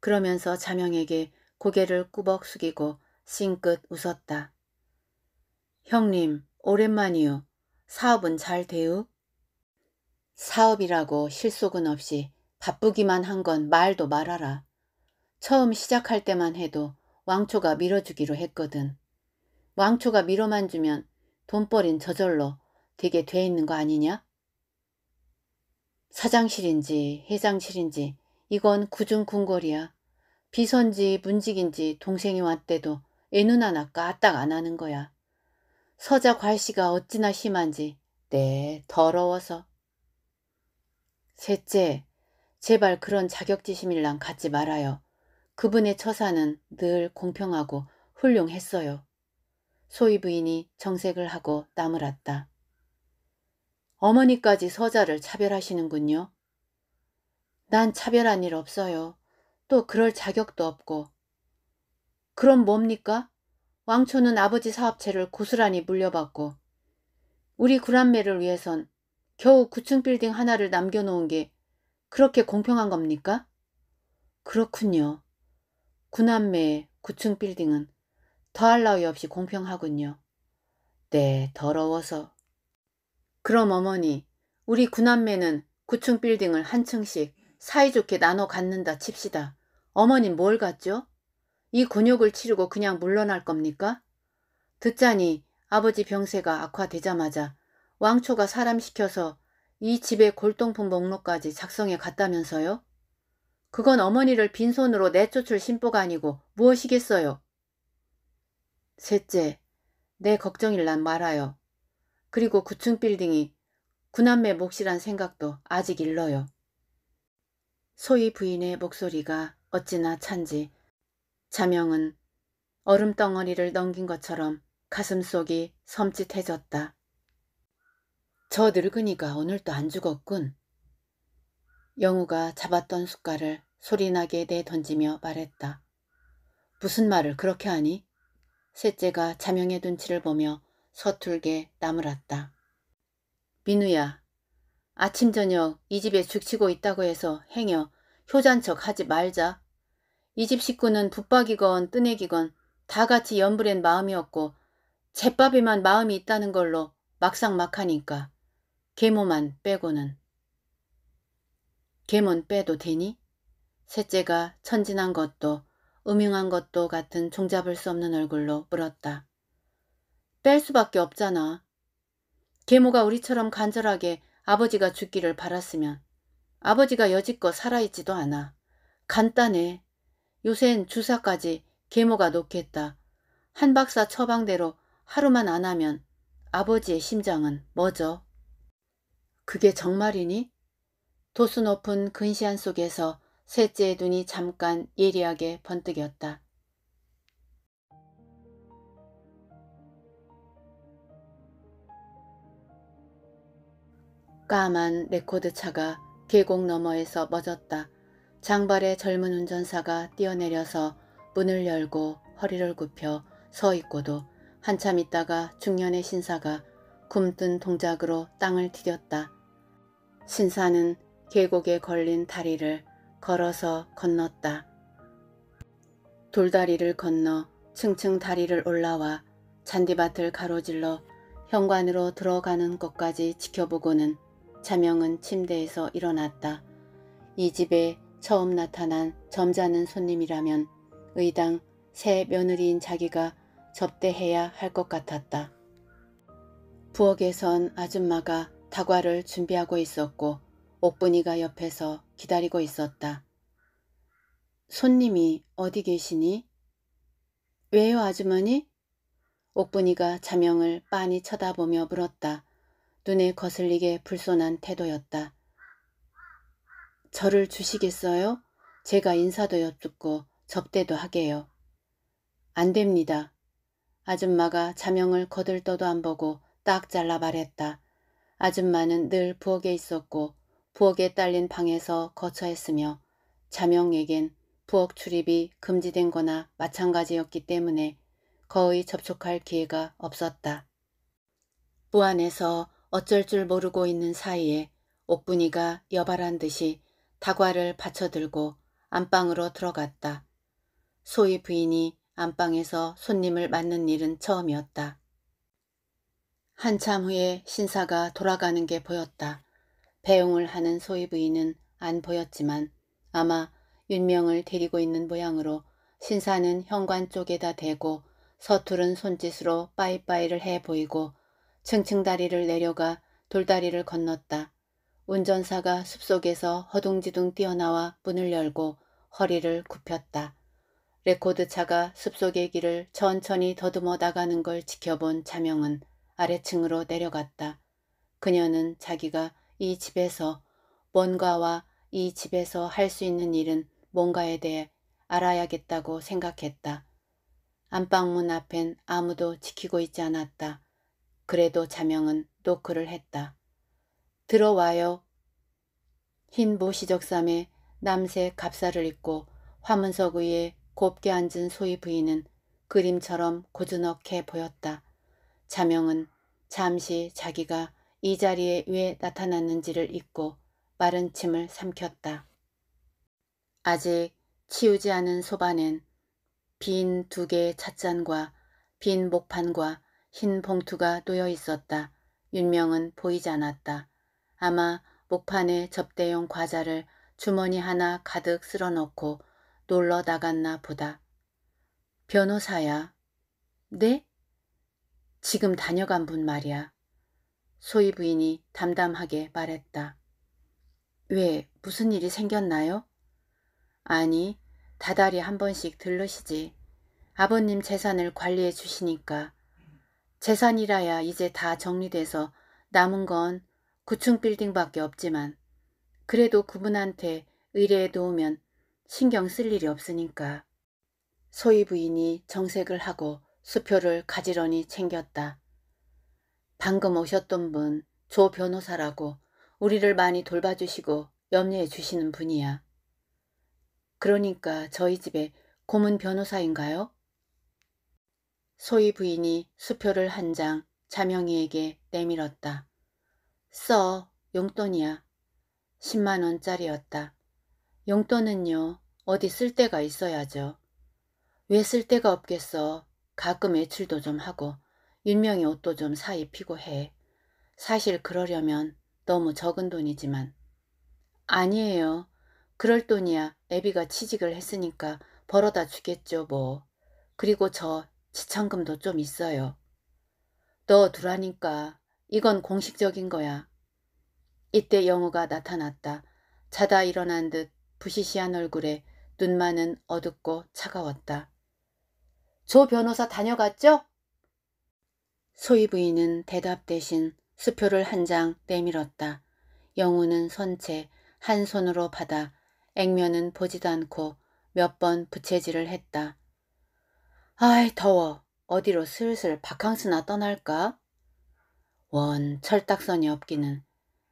그러면서 자명에게 고개를 꾸벅 숙이고 싱긋 웃었다. 형님, 오랜만이요. 사업은 잘 돼요? 사업이라고 실속은 없이 바쁘기만 한 건 말도 말아라. 처음 시작할 때만 해도 왕초가 밀어주기로 했거든. 왕초가 밀어만 주면 돈벌인 저절로 되게 돼 있는 거 아니냐? 사장실인지 회장실인지 이건 구중궁궐이야. 비선지 문직인지 동생이 왔대도 애눈 하나 까딱 안 하는 거야. 서자 괄씨가 어찌나 심한지 네 더러워서. 셋째, 제발 그런 자격지심일랑 갖지 말아요. 그분의 처사는 늘 공평하고 훌륭했어요. 소위 부인이 정색을 하고 나무랐다. 어머니까지 서자를 차별하시는군요. 난 차별한 일 없어요. 또 그럴 자격도 없고. 그럼 뭡니까? 왕초는 아버지 사업체를 고스란히 물려받고 우리 구란매를 위해선 겨우 9층 빌딩 하나를 남겨놓은 게 그렇게 공평한 겁니까? 그렇군요. 구남매의 9층 빌딩은 더할 나위 없이 공평하군요. 네, 더러워서. 그럼 어머니, 우리 구남매는 9층 빌딩을 한 층씩 사이좋게 나눠 갖는다 칩시다. 어머님 뭘 같죠? 이 곤욕을 치르고 그냥 물러날 겁니까? 듣자니 아버지 병세가 악화되자마자 왕초가 사람 시켜서 이 집의 골동품 목록까지 작성해 갔다면서요? 그건 어머니를 빈손으로 내쫓을 심보가 아니고 무엇이겠어요? 셋째, 내 걱정일란 말아요. 그리고 9층 빌딩이 구남매 몫이란 생각도 아직 일러요. 소희 부인의 목소리가 어찌나 찬지 자명은 얼음덩어리를 넘긴 것처럼 가슴속이 섬찟해졌다. 저 늙은이가 오늘도 안 죽었군. 영우가 잡았던 숟갈을 소리나게 내던지며 말했다. 무슨 말을 그렇게 하니? 셋째가 자명의 눈치를 보며 서툴게 나무랐다. 민우야, 아침 저녁 이 집에 죽치고 있다고 해서 행여 효잔척 하지 말자. 이 집 식구는 붙박이건 뜨내기건 다 같이 염불엔 마음이었고 제밥에만 마음이 있다는 걸로 막상 막하니까 계모만 빼고는 계문 빼도 되니? 셋째가 천진한 것도 음흉한 것도 같은 종잡을 수 없는 얼굴로 물었다. 뺄 수밖에 없잖아. 계모가 우리처럼 간절하게 아버지가 죽기를 바랐으면 아버지가 여지껏 살아있지도 않아. 간단해. 요샌 주사까지 계모가 놓겠다. 한 박사 처방대로 하루만 안 하면 아버지의 심장은 멎어. 그게 정말이니? 도수 높은 근시안 속에서 셋째의 눈이 잠깐 예리하게 번뜩였다. 까만 레코드 차가 계곡 너머에서 멎었다. 장발의 젊은 운전사가 뛰어내려서 문을 열고 허리를 굽혀 서 있고도 한참 있다가 중년의 신사가 굼뜬 동작으로 땅을 디뎠다. 신사는 계곡에 걸린 다리를 걸어서 건넜다. 돌다리를 건너 층층 다리를 올라와 잔디밭을 가로질러 현관으로 들어가는 것까지 지켜보고는 자명은 침대에서 일어났다. 이 집에 처음 나타난 점잖은 손님이라면 의당 새 며느리인 자기가 접대해야 할 것 같았다. 부엌에선 아줌마가 다과를 준비하고 있었고 옥분이가 옆에서 기다리고 있었다. 손님이 어디 계시니? 왜요 아주머니? 옥분이가 자명을 빤히 쳐다보며 물었다. 눈에 거슬리게 불손한 태도였다. 저를 주시겠어요? 제가 인사도 여쭙고 접대도 하게요. 안 됩니다. 아줌마가 자명을 거들떠도 안 보고 딱 잘라 말했다. 아줌마는 늘 부엌에 있었고 부엌에 딸린 방에서 거처했으며 자명에겐 부엌 출입이 금지된 거나 마찬가지였기 때문에 거의 접촉할 기회가 없었다. 부안에서 어쩔 줄 모르고 있는 사이에 옥분이가 여발한 듯이 다과를 받쳐들고 안방으로 들어갔다. 소희 부인이 안방에서 손님을 맞는 일은 처음이었다. 한참 후에 신사가 돌아가는 게 보였다. 배웅을 하는 소희 부인은 안 보였지만 아마 윤명을 데리고 있는 모양으로 신사는 현관 쪽에다 대고 서투른 손짓으로 빠이빠이를 해 보이고 층층다리를 내려가 돌다리를 건넜다. 운전사가 숲속에서 허둥지둥 뛰어나와 문을 열고 허리를 굽혔다. 레코드차가 숲속의 길을 천천히 더듬어 나가는 걸 지켜본 자명은 아래층으로 내려갔다. 그녀는 자기가 이 집에서 뭔가와 이 집에서 할 수 있는 일은 뭔가에 대해 알아야겠다고 생각했다. 안방문 앞엔 아무도 지키고 있지 않았다. 그래도 자명은 노크를 했다. 들어와요. 흰 모시적삼에 남색 갑사를 입고 화문석 위에 곱게 앉은 소위 부인은 그림처럼 고즈넉해 보였다. 자명은 잠시 자기가 이 자리에 왜 나타났는지를 잊고 마른 침을 삼켰다. 아직 치우지 않은 소반엔 빈 두 개의 찻잔과 빈 목판과 흰 봉투가 놓여 있었다. 윤명은 보이지 않았다. 아마 목판에 접대용 과자를 주머니 하나 가득 쓸어넣고 놀러 나갔나 보다. 변호사야. 네? 지금 다녀간 분 말이야. 소희 부인이 담담하게 말했다. 왜 무슨 일이 생겼나요? 아니 다달이 한 번씩 들르시지. 아버님 재산을 관리해 주시니까 재산이라야 이제 다 정리돼서 남은 건 9층 빌딩밖에 없지만 그래도 그분한테 의뢰해 놓으면 신경 쓸 일이 없으니까. 소희 부인이 정색을 하고 수표를 가지런히 챙겼다. 방금 오셨던 분 조 변호사라고 우리를 많이 돌봐주시고 염려해 주시는 분이야. 그러니까 저희 집에 고문 변호사인가요? 소희 부인이 수표를 한 장 자명이에게 내밀었다. 써 용돈이야. 10만원짜리였다. 용돈은요 어디 쓸 데가 있어야죠. 왜 쓸 데가 없겠어. 가끔 외출도 좀 하고 일명의 옷도 좀 사 입히고 해. 사실 그러려면 너무 적은 돈이지만. 아니에요. 그럴 돈이야 애비가 취직을 했으니까 벌어다 주겠죠 뭐. 그리고 저 지참금도 좀 있어요. 너 두라니까 이건 공식적인 거야. 이때 영우가 나타났다. 자다 일어난 듯 부시시한 얼굴에 눈만은 어둡고 차가웠다. 조 변호사 다녀갔죠? 소위 부인은 대답 대신 수표를 한 장 내밀었다. 영우는 선채 한 손으로 받아 액면은 보지도 않고 몇 번 부채질을 했다. 아이, 더워. 어디로 슬슬 바캉스나 떠날까? 원, 철딱선이 없기는.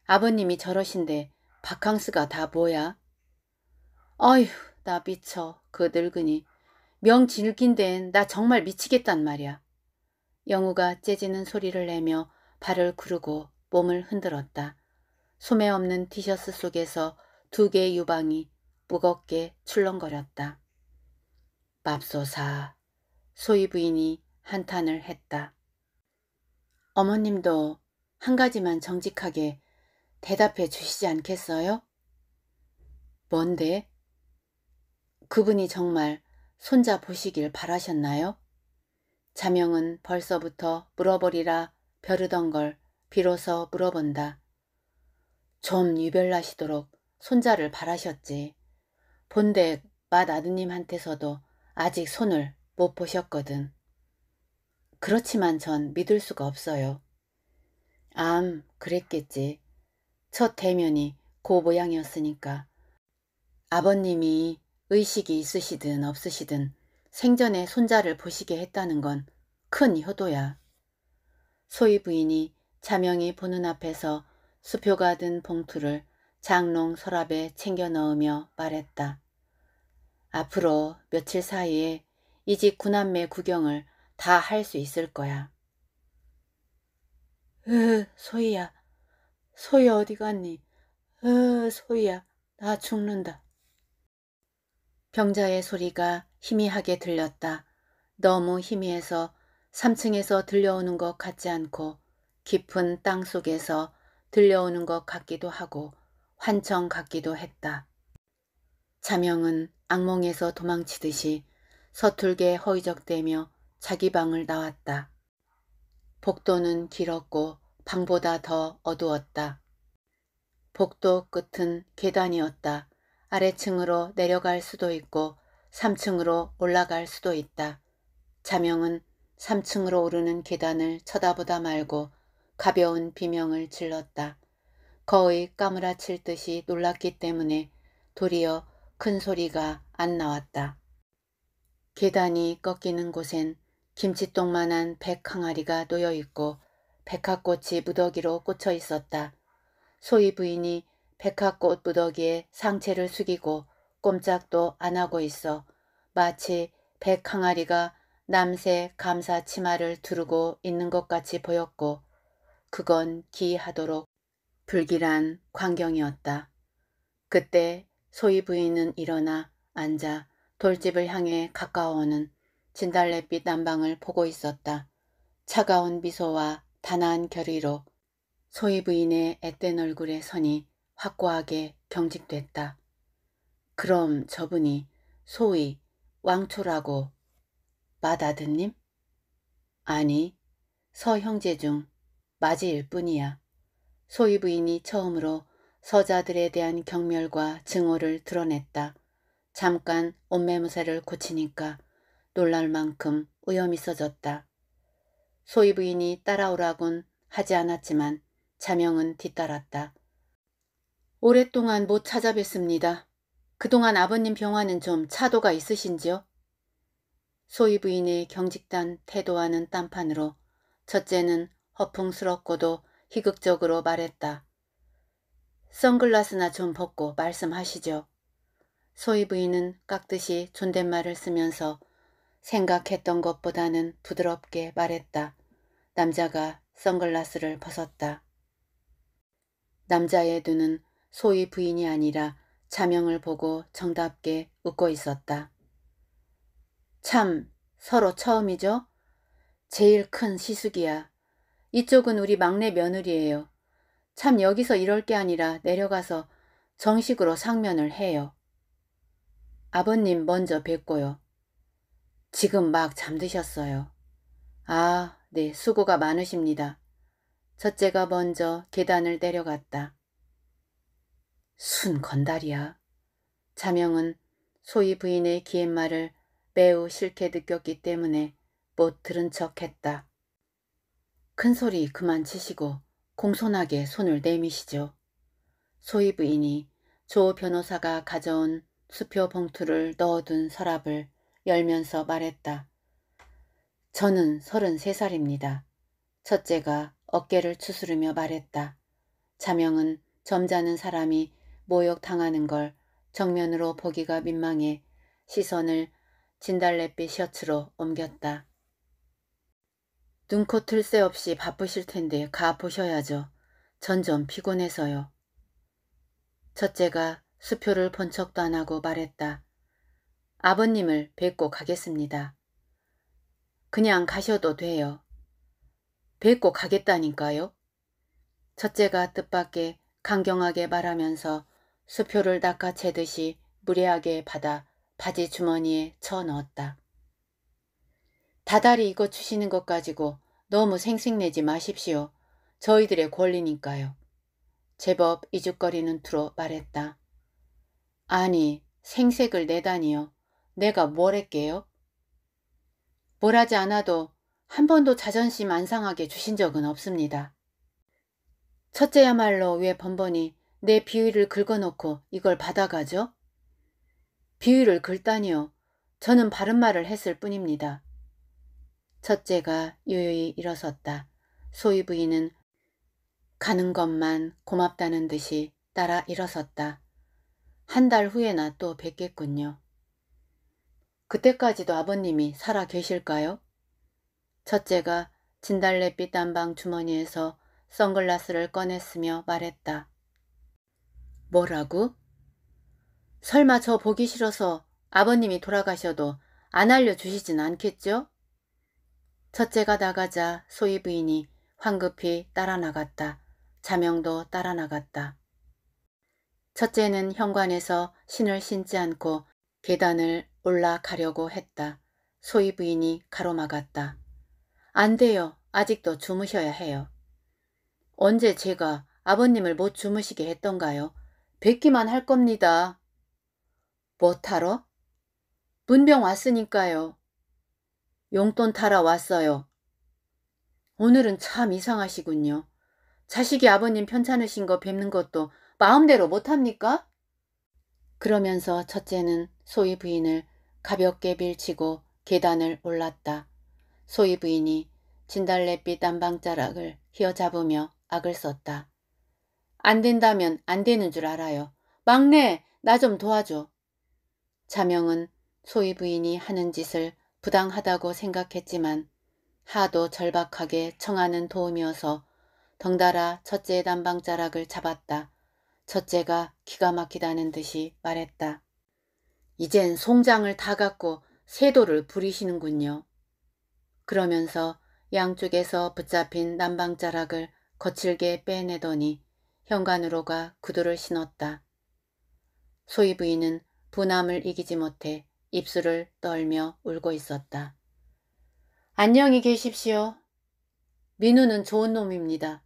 아버님이 저러신데 바캉스가 다 뭐야? 어휴, 나 미쳐. 그늙으니명 질긴 데나 정말 미치겠단 말이야. 영우가 째지는 소리를 내며 발을 구르고 몸을 흔들었다. 소매 없는 티셔츠 속에서 두 개의 유방이 무겁게 출렁거렸다. 맙소사 소희 부인이 한탄을 했다. 어머님도 한 가지만 정직하게 대답해 주시지 않겠어요? 뭔데? 그분이 정말 손자 보시길 바라셨나요? 자명은 벌써부터 물어버리라 벼르던 걸 비로소 물어본다. 좀 유별나시도록 손자를 바라셨지. 본데 맏아드님한테서도 아직 손을 못 보셨거든. 그렇지만 전 믿을 수가 없어요. 암, 그랬겠지. 첫 대면이 고 모양이었으니까. 아버님이 의식이 있으시든 없으시든 생전에 손자를 보시게 했다는 건 큰 효도야. 소위 부인이 자명이 보는 앞에서 수표가 든 봉투를 장롱 서랍에 챙겨 넣으며 말했다. 앞으로 며칠 사이에 이집 구남매 구경을 다 할 수 있을 거야. 으, 소희야. 소희 어디 갔니? 으, 소희야. 나 죽는다. 병자의 소리가 희미하게 들렸다. 너무 희미해서 3층에서 들려오는 것 같지 않고 깊은 땅 속에서 들려오는 것 같기도 하고 환청 같기도 했다. 자명은 악몽에서 도망치듯이 서툴게 허위적대며 자기 방을 나왔다. 복도는 길었고 방보다 더 어두웠다. 복도 끝은 계단이었다. 아래층으로 내려갈 수도 있고 3층으로 올라갈 수도 있다. 자명은 3층으로 오르는 계단을 쳐다보다 말고 가벼운 비명을 질렀다. 거의 까무라칠 듯이 놀랐기 때문에 도리어 큰 소리가 안 나왔다. 계단이 꺾이는 곳엔 김치똥만한 백항아리가 놓여 있고 백합꽃이 무더기로 꽂혀 있었다. 소희 부인이 백합꽃 무더기에 상체를 숙이고 꼼짝도 안 하고 있어 마치 백항아리가 남색 감사 치마를 두르고 있는 것 같이 보였고 그건 기이하도록 불길한 광경이었다. 그때 소희 부인은 일어나 앉아 돌집을 향해 가까워오는 진달래빛 난방을 보고 있었다. 차가운 미소와 단아한 결의로 소위 부인의 앳된 얼굴의 선이 확고하게 경직됐다. 그럼 저분이 소위 왕초라고 마다드님? 아니, 서 형제 중 마지일 뿐이야. 소위 부인이 처음으로 서자들에 대한 경멸과 증오를 드러냈다. 잠깐 옷매무새를 고치니까 놀랄 만큼 위험이 써졌다. 소위 부인이 따라오라곤 하지 않았지만 자명은 뒤따랐다. 오랫동안 못 찾아뵀습니다. 그동안 아버님 병화는 좀 차도가 있으신지요? 소위 부인의 경직단 태도와는 딴판으로 첫째는 허풍스럽고도 희극적으로 말했다. 선글라스나 좀 벗고 말씀하시죠. 소위 부인은 깍듯이 존댓말을 쓰면서 생각했던 것보다는 부드럽게 말했다. 남자가 선글라스를 벗었다. 남자의 눈은 소위 부인이 아니라 자명을 보고 정답게 웃고 있었다. 참 서로 처음이죠? 제일 큰 시숙이야. 이쪽은 우리 막내 며느리예요. 참 여기서 이럴 게 아니라 내려가서 정식으로 상면을 해요. 아버님 먼저 뵙고요. 지금 막 잠드셨어요. 아, 네, 수고가 많으십니다. 첫째가 먼저 계단을 내려갔다. 순 건달이야. 자명은 소위 부인의 기엠말을 매우 싫게 느꼈기 때문에 못 들은 척 했다. 큰 소리 그만 치시고 공손하게 손을 내미시죠. 소위 부인이 조 변호사가 가져온 수표 봉투를 넣어둔 서랍을 열면서 말했다. 저는 33살입니다. 첫째가 어깨를 추스르며 말했다. 자명은 점잖은 사람이 모욕당하는 걸 정면으로 보기가 민망해 시선을 진달래빛 셔츠로 옮겼다. 눈코 틀새 없이 바쁘실 텐데 가 보셔야죠. 전좀 피곤해서요. 첫째가 수표를 번쩍도안 하고 말했다. 아버님을 뵙고 가겠습니다. 그냥 가셔도 돼요. 뵙고 가겠다니까요. 첫째가 뜻밖의 강경하게 말하면서 수표를 낚아채듯이 무례하게 받아 바지 주머니에 쳐 넣었다. 다달이 이거 주시는 것 가지고 너무 생색내지 마십시오. 저희들의 권리니까요. 제법 이죽거리는 투로 말했다. 아니 생색을 내다니요. 내가 뭘 했게요? 뭘 하지 않아도 한 번도 자존심 안 상하게 주신 적은 없습니다. 첫째야말로 왜 번번이 내 비위를 긁어놓고 이걸 받아가죠? 비위를 긁다니요. 저는 바른 말을 했을 뿐입니다. 첫째가 유유히 일어섰다. 소위 부인은 가는 것만 고맙다는 듯이 따라 일어섰다. 한달 후에나 또 뵙겠군요. 그때까지도 아버님이 살아 계실까요? 첫째가 진달래빛 단방 주머니에서 선글라스를 꺼냈으며 말했다. 뭐라고? 설마 저 보기 싫어서 아버님이 돌아가셔도 안 알려주시진 않겠죠? 첫째가 나가자 소희 부인이 황급히 따라 나갔다. 자명도 따라 나갔다. 첫째는 현관에서 신을 신지 않고 계단을 올라가려고 했다. 소위 부인이 가로막았다. 안 돼요. 아직도 주무셔야 해요. 언제 제가 아버님을 못 주무시게 했던가요? 뵙기만 할 겁니다. 뭐 타러? 문병 왔으니까요. 용돈 타러 왔어요. 오늘은 참 이상하시군요. 자식이 아버님 편찮으신 거 뵙는 것도 마음대로 못합니까? 그러면서 첫째는 소희 부인을 가볍게 밀치고 계단을 올랐다. 소희 부인이 진달래빛 안방자락을 휘어잡으며 악을 썼다. 안 된다면 안 되는 줄 알아요. 막내, 나 좀 도와줘. 자명은 소희 부인이 하는 짓을 부당하다고 생각했지만 하도 절박하게 청하는 도움이어서 덩달아 첫째 단방자락을 잡았다. 첫째가 기가 막히다는 듯이 말했다. 이젠 송장을 다 갖고 세도를 부리시는군요. 그러면서 양쪽에서 붙잡힌 난방자락을 거칠게 빼내더니 현관으로가 구두를 신었다. 소이 부인은 분함을 이기지 못해 입술을 떨며 울고 있었다. 안녕히 계십시오. 민우는 좋은 놈입니다.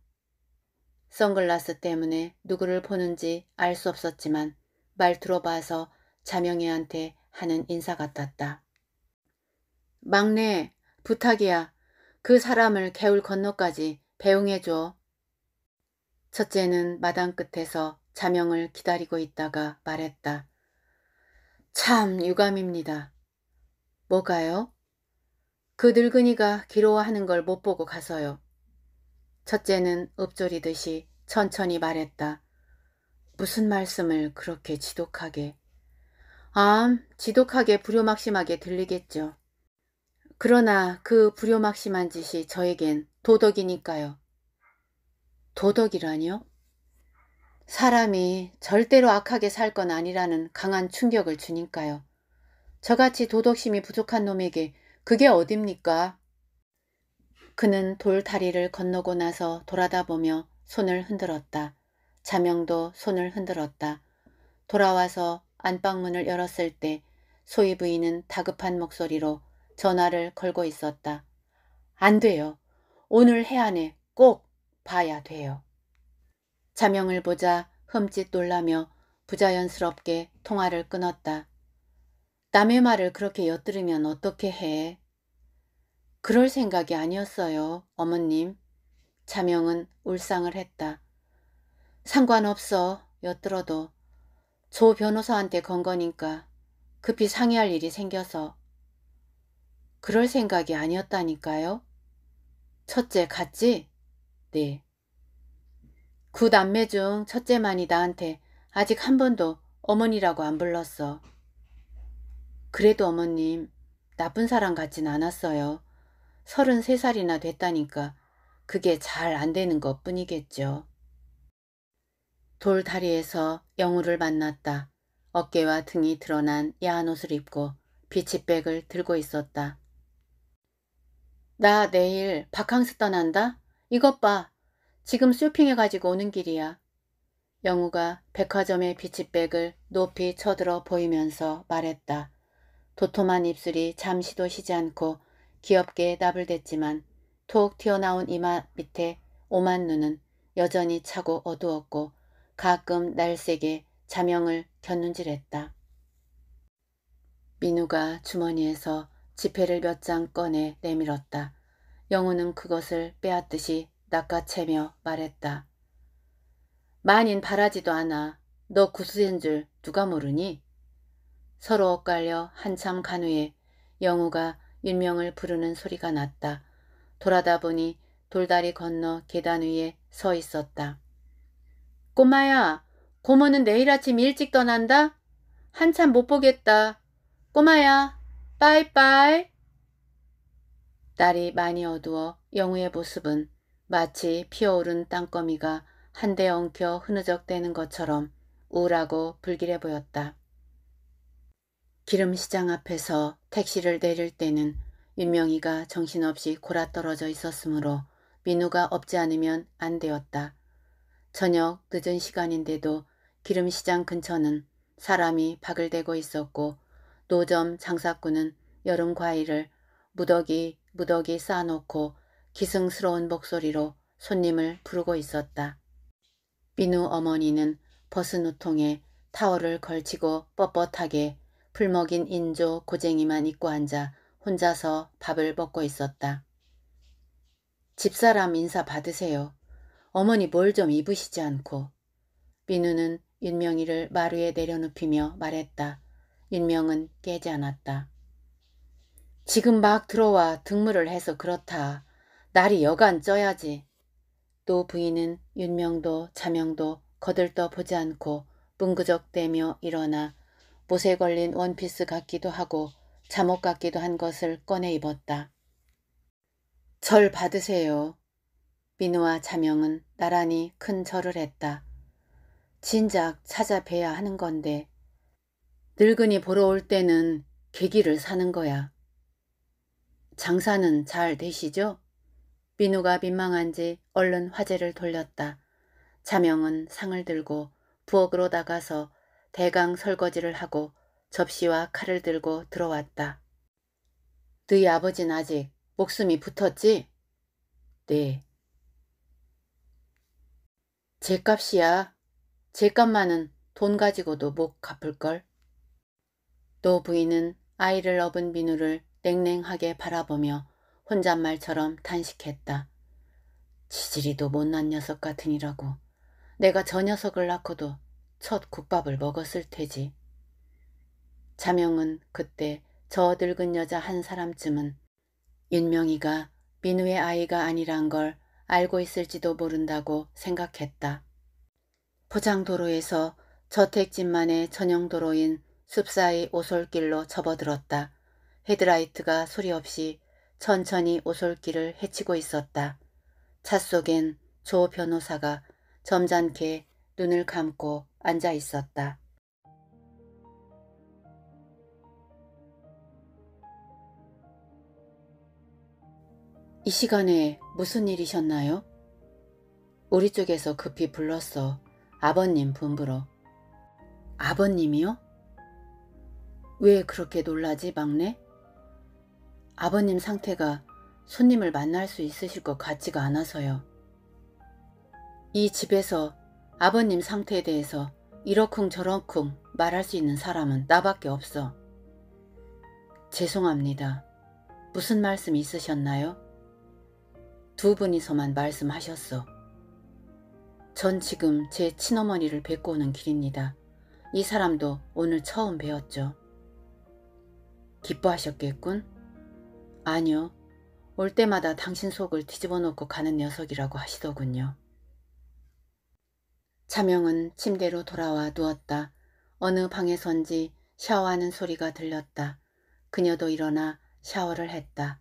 선글라스 때문에 누구를 보는지 알 수 없었지만 말들어 봐서 자명이한테 하는 인사 같았다. 막내 부탁이야. 그 사람을 개울 건너까지 배웅해줘. 첫째는 마당 끝에서 자명을 기다리고 있다가 말했다. 참 유감입니다. 뭐가요? 그 늙은이가 기로워하는 걸 못 보고 가서요. 첫째는 읊조리듯이 천천히 말했다. 무슨 말씀을 그렇게 지독하게. 암, 지독하게 불효막심하게 들리겠죠. 그러나 그 불효막심한 짓이 저에겐 도덕이니까요. 도덕이라니요? 사람이 절대로 악하게 살 건 아니라는 강한 충격을 주니까요. 저같이 도덕심이 부족한 놈에게 그게 어딥니까? 그는 돌다리를 건너고 나서 돌아다보며 손을 흔들었다. 자명도 손을 흔들었다. 돌아와서 안방문을 열었을 때 소희 부인은 다급한 목소리로 전화를 걸고 있었다. 안 돼요. 오늘 해안에 꼭 봐야 돼요. 자명을 보자 흠칫 놀라며 부자연스럽게 통화를 끊었다. 남의 말을 그렇게 엿들으면 어떻게 해? 그럴 생각이 아니었어요, 어머님. 자명은 울상을 했다. 상관없어, 엿들어도. 조 변호사한테 건 거니까 급히 상의할 일이 생겨서. 그럴 생각이 아니었다니까요? 첫째 갔지? 네. 구 그 남매 중 첫째만이 나한테 아직 한 번도 어머니라고 안 불렀어. 그래도 어머님, 나쁜 사람 같진 않았어요. 3 3 살이나 됐다니까 그게 잘 안 되는 것 뿐이겠죠. 돌다리에서 영우를 만났다. 어깨와 등이 드러난 야한 옷을 입고 비치백을 들고 있었다. 나 내일 바캉스 떠난다? 이것 봐. 지금 쇼핑해가지고 오는 길이야. 영우가 백화점의 비치백을 높이 쳐들어 보이면서 말했다. 도톰한 입술이 잠시도 쉬지 않고 귀엽게 답을 댔지만 톡 튀어나온 이마 밑에 오만 눈은 여전히 차고 어두웠고 가끔 날색에 자명을 견눈질했다 민우가 주머니에서 지폐를 몇 장 꺼내 내밀었다. 영우는 그것을 빼앗듯이 낚아채며 말했다. 만인 바라지도 않아. 너 구수인 줄 누가 모르니? 서로 엇갈려 한참 간 후에 영우가 윤명을 부르는 소리가 났다. 돌아다 보니 돌다리 건너 계단 위에 서 있었다. 꼬마야, 고모는 내일 아침 일찍 떠난다? 한참 못 보겠다. 꼬마야, 빠이빠이. 날이 많이 어두워 영우의 모습은 마치 피어오른 땅거미가 한데 엉켜 흐느적대는 것처럼 우울하고 불길해 보였다. 기름시장 앞에서 택시를 내릴 때는 윤명이가 정신없이 골아떨어져 있었으므로 민우가 없지 않으면 안 되었다. 저녁 늦은 시간인데도 기름시장 근처는 사람이 박을 대고 있었고 노점 장사꾼은 여름 과일을 무더기 무더기 쌓아놓고 기승스러운 목소리로 손님을 부르고 있었다. 민우 어머니는 버스 노통에 타월을 걸치고 뻣뻣하게 풀먹인 인조 고쟁이만 입고 앉아 혼자서 밥을 먹고 있었다. 집사람 인사 받으세요. 어머니 뭘 좀 입으시지 않고. 민우는 윤명이를 마루에 내려눕히며 말했다. 윤명은 깨지 않았다. 지금 막 들어와 등물을 해서 그렇다. 날이 여간 쪄야지. 또 부인은 윤명도 자명도 거들떠 보지 않고 문구적대며 일어나 못에 걸린 원피스 같기도 하고 잠옷 같기도 한 것을 꺼내 입었다. 절 받으세요. 민우와 자명은 나란히 큰 절을 했다. 진작 찾아뵈야 하는 건데 늙은이 보러 올 때는 계기를 사는 거야. 장사는 잘 되시죠? 민우가 민망한지 얼른 화제를 돌렸다. 자명은 상을 들고 부엌으로 나가서 대강 설거지를 하고 접시와 칼을 들고 들어왔다. 너희 네 아버진 아직 목숨이 붙었지? 네. 제값이야. 제값만은 돈 가지고도 못 갚을걸. 또 부인은 아이를 업은 비누를 냉랭하게 바라보며 혼잣말처럼 탄식했다. 지지리도 못난 녀석 같으니라고. 내가 저 녀석을 낳고도 첫 국밥을 먹었을 테지. 자명은 그때 저 늙은 여자 한 사람쯤은 윤명이가 민우의 아이가 아니란 걸 알고 있을지도 모른다고 생각했다. 포장도로에서 저택집만의 전용도로인 숲사이 오솔길로 접어들었다. 헤드라이트가 소리 없이 천천히 오솔길을 헤치고 있었다. 차 속엔 조 변호사가 점잖게 눈을 감고 앉아 있었다. 이 시간에 무슨 일이셨나요? 우리 쪽에서 급히 불렀어. 아버님 분부로. 아버님이요? 왜 그렇게 놀라지 막내? 아버님 상태가 손님을 만날 수 있으실 것 같지가 않아서요. 이 집에서 아버님 상태에 대해서 이러쿵 저러쿵 말할 수 있는 사람은 나밖에 없어. 죄송합니다. 무슨 말씀 있으셨나요? 두 분이서만 말씀하셨어. 전 지금 제 친어머니를 뵙고 오는 길입니다. 이 사람도 오늘 처음 배웠죠. 기뻐하셨겠군? 아니요. 올 때마다 당신 속을 뒤집어 놓고 가는 녀석이라고 하시더군요. 차명은 침대로 돌아와 누웠다. 어느 방에선지 샤워하는 소리가 들렸다. 그녀도 일어나 샤워를 했다.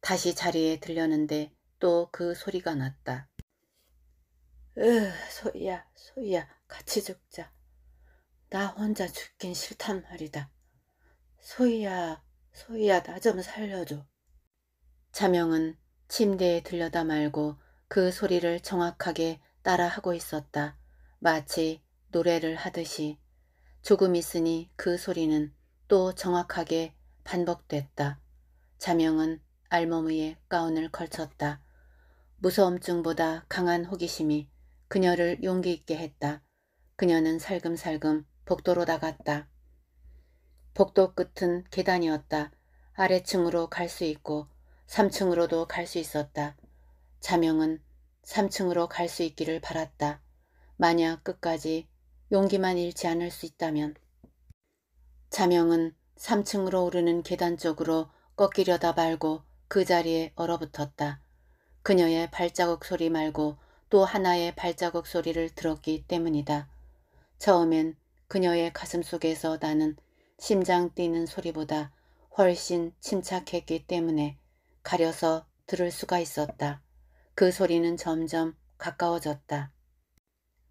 다시 자리에 들렸는데 또 그 소리가 났다. 으, 소희야, 소희야, 같이 죽자. 나 혼자 죽긴 싫단 말이다. 소희야, 소희야, 나 좀 살려줘. 차명은 침대에 들려다 말고 그 소리를 정확하게 따라하고 있었다. 마치 노래를 하듯이 조금 있으니 그 소리는 또 정확하게 반복됐다. 자명은 알몸의에 가운을 걸쳤다. 무서움증보다 강한 호기심이 그녀를 용기 있게 했다. 그녀는 살금살금 복도로 나갔다. 복도 끝은 계단이었다. 아래층으로 갈 수 있고 3층으로도 갈 수 있었다. 자명은 3층으로 갈 수 있기를 바랐다. 만약 끝까지 용기만 잃지 않을 수 있다면 자명은 3층으로 오르는 계단 쪽으로 꺾이려다 말고 그 자리에 얼어붙었다. 그녀의 발자국 소리 말고 또 하나의 발자국 소리를 들었기 때문이다. 처음엔 그녀의 가슴 속에서 나는 심장 뛰는 소리보다 훨씬 침착했기 때문에 가려서 들을 수가 있었다. 그 소리는 점점 가까워졌다.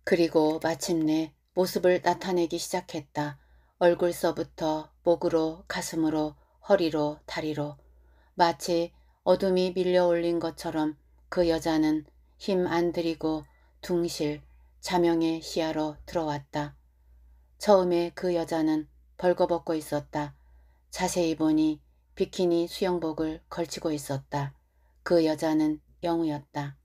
그리고 마침내 모습을 나타내기 시작했다. 얼굴서부터 목으로 가슴으로 허리로 다리로 마치 어둠이 밀려올린 것처럼 그 여자는 힘 안 들이고 둥실 자명의 시야로 들어왔다. 처음에 그 여자는 벌거벗고 있었다. 자세히 보니 비키니 수영복을 걸치고 있었다. 그 여자는 영우였다.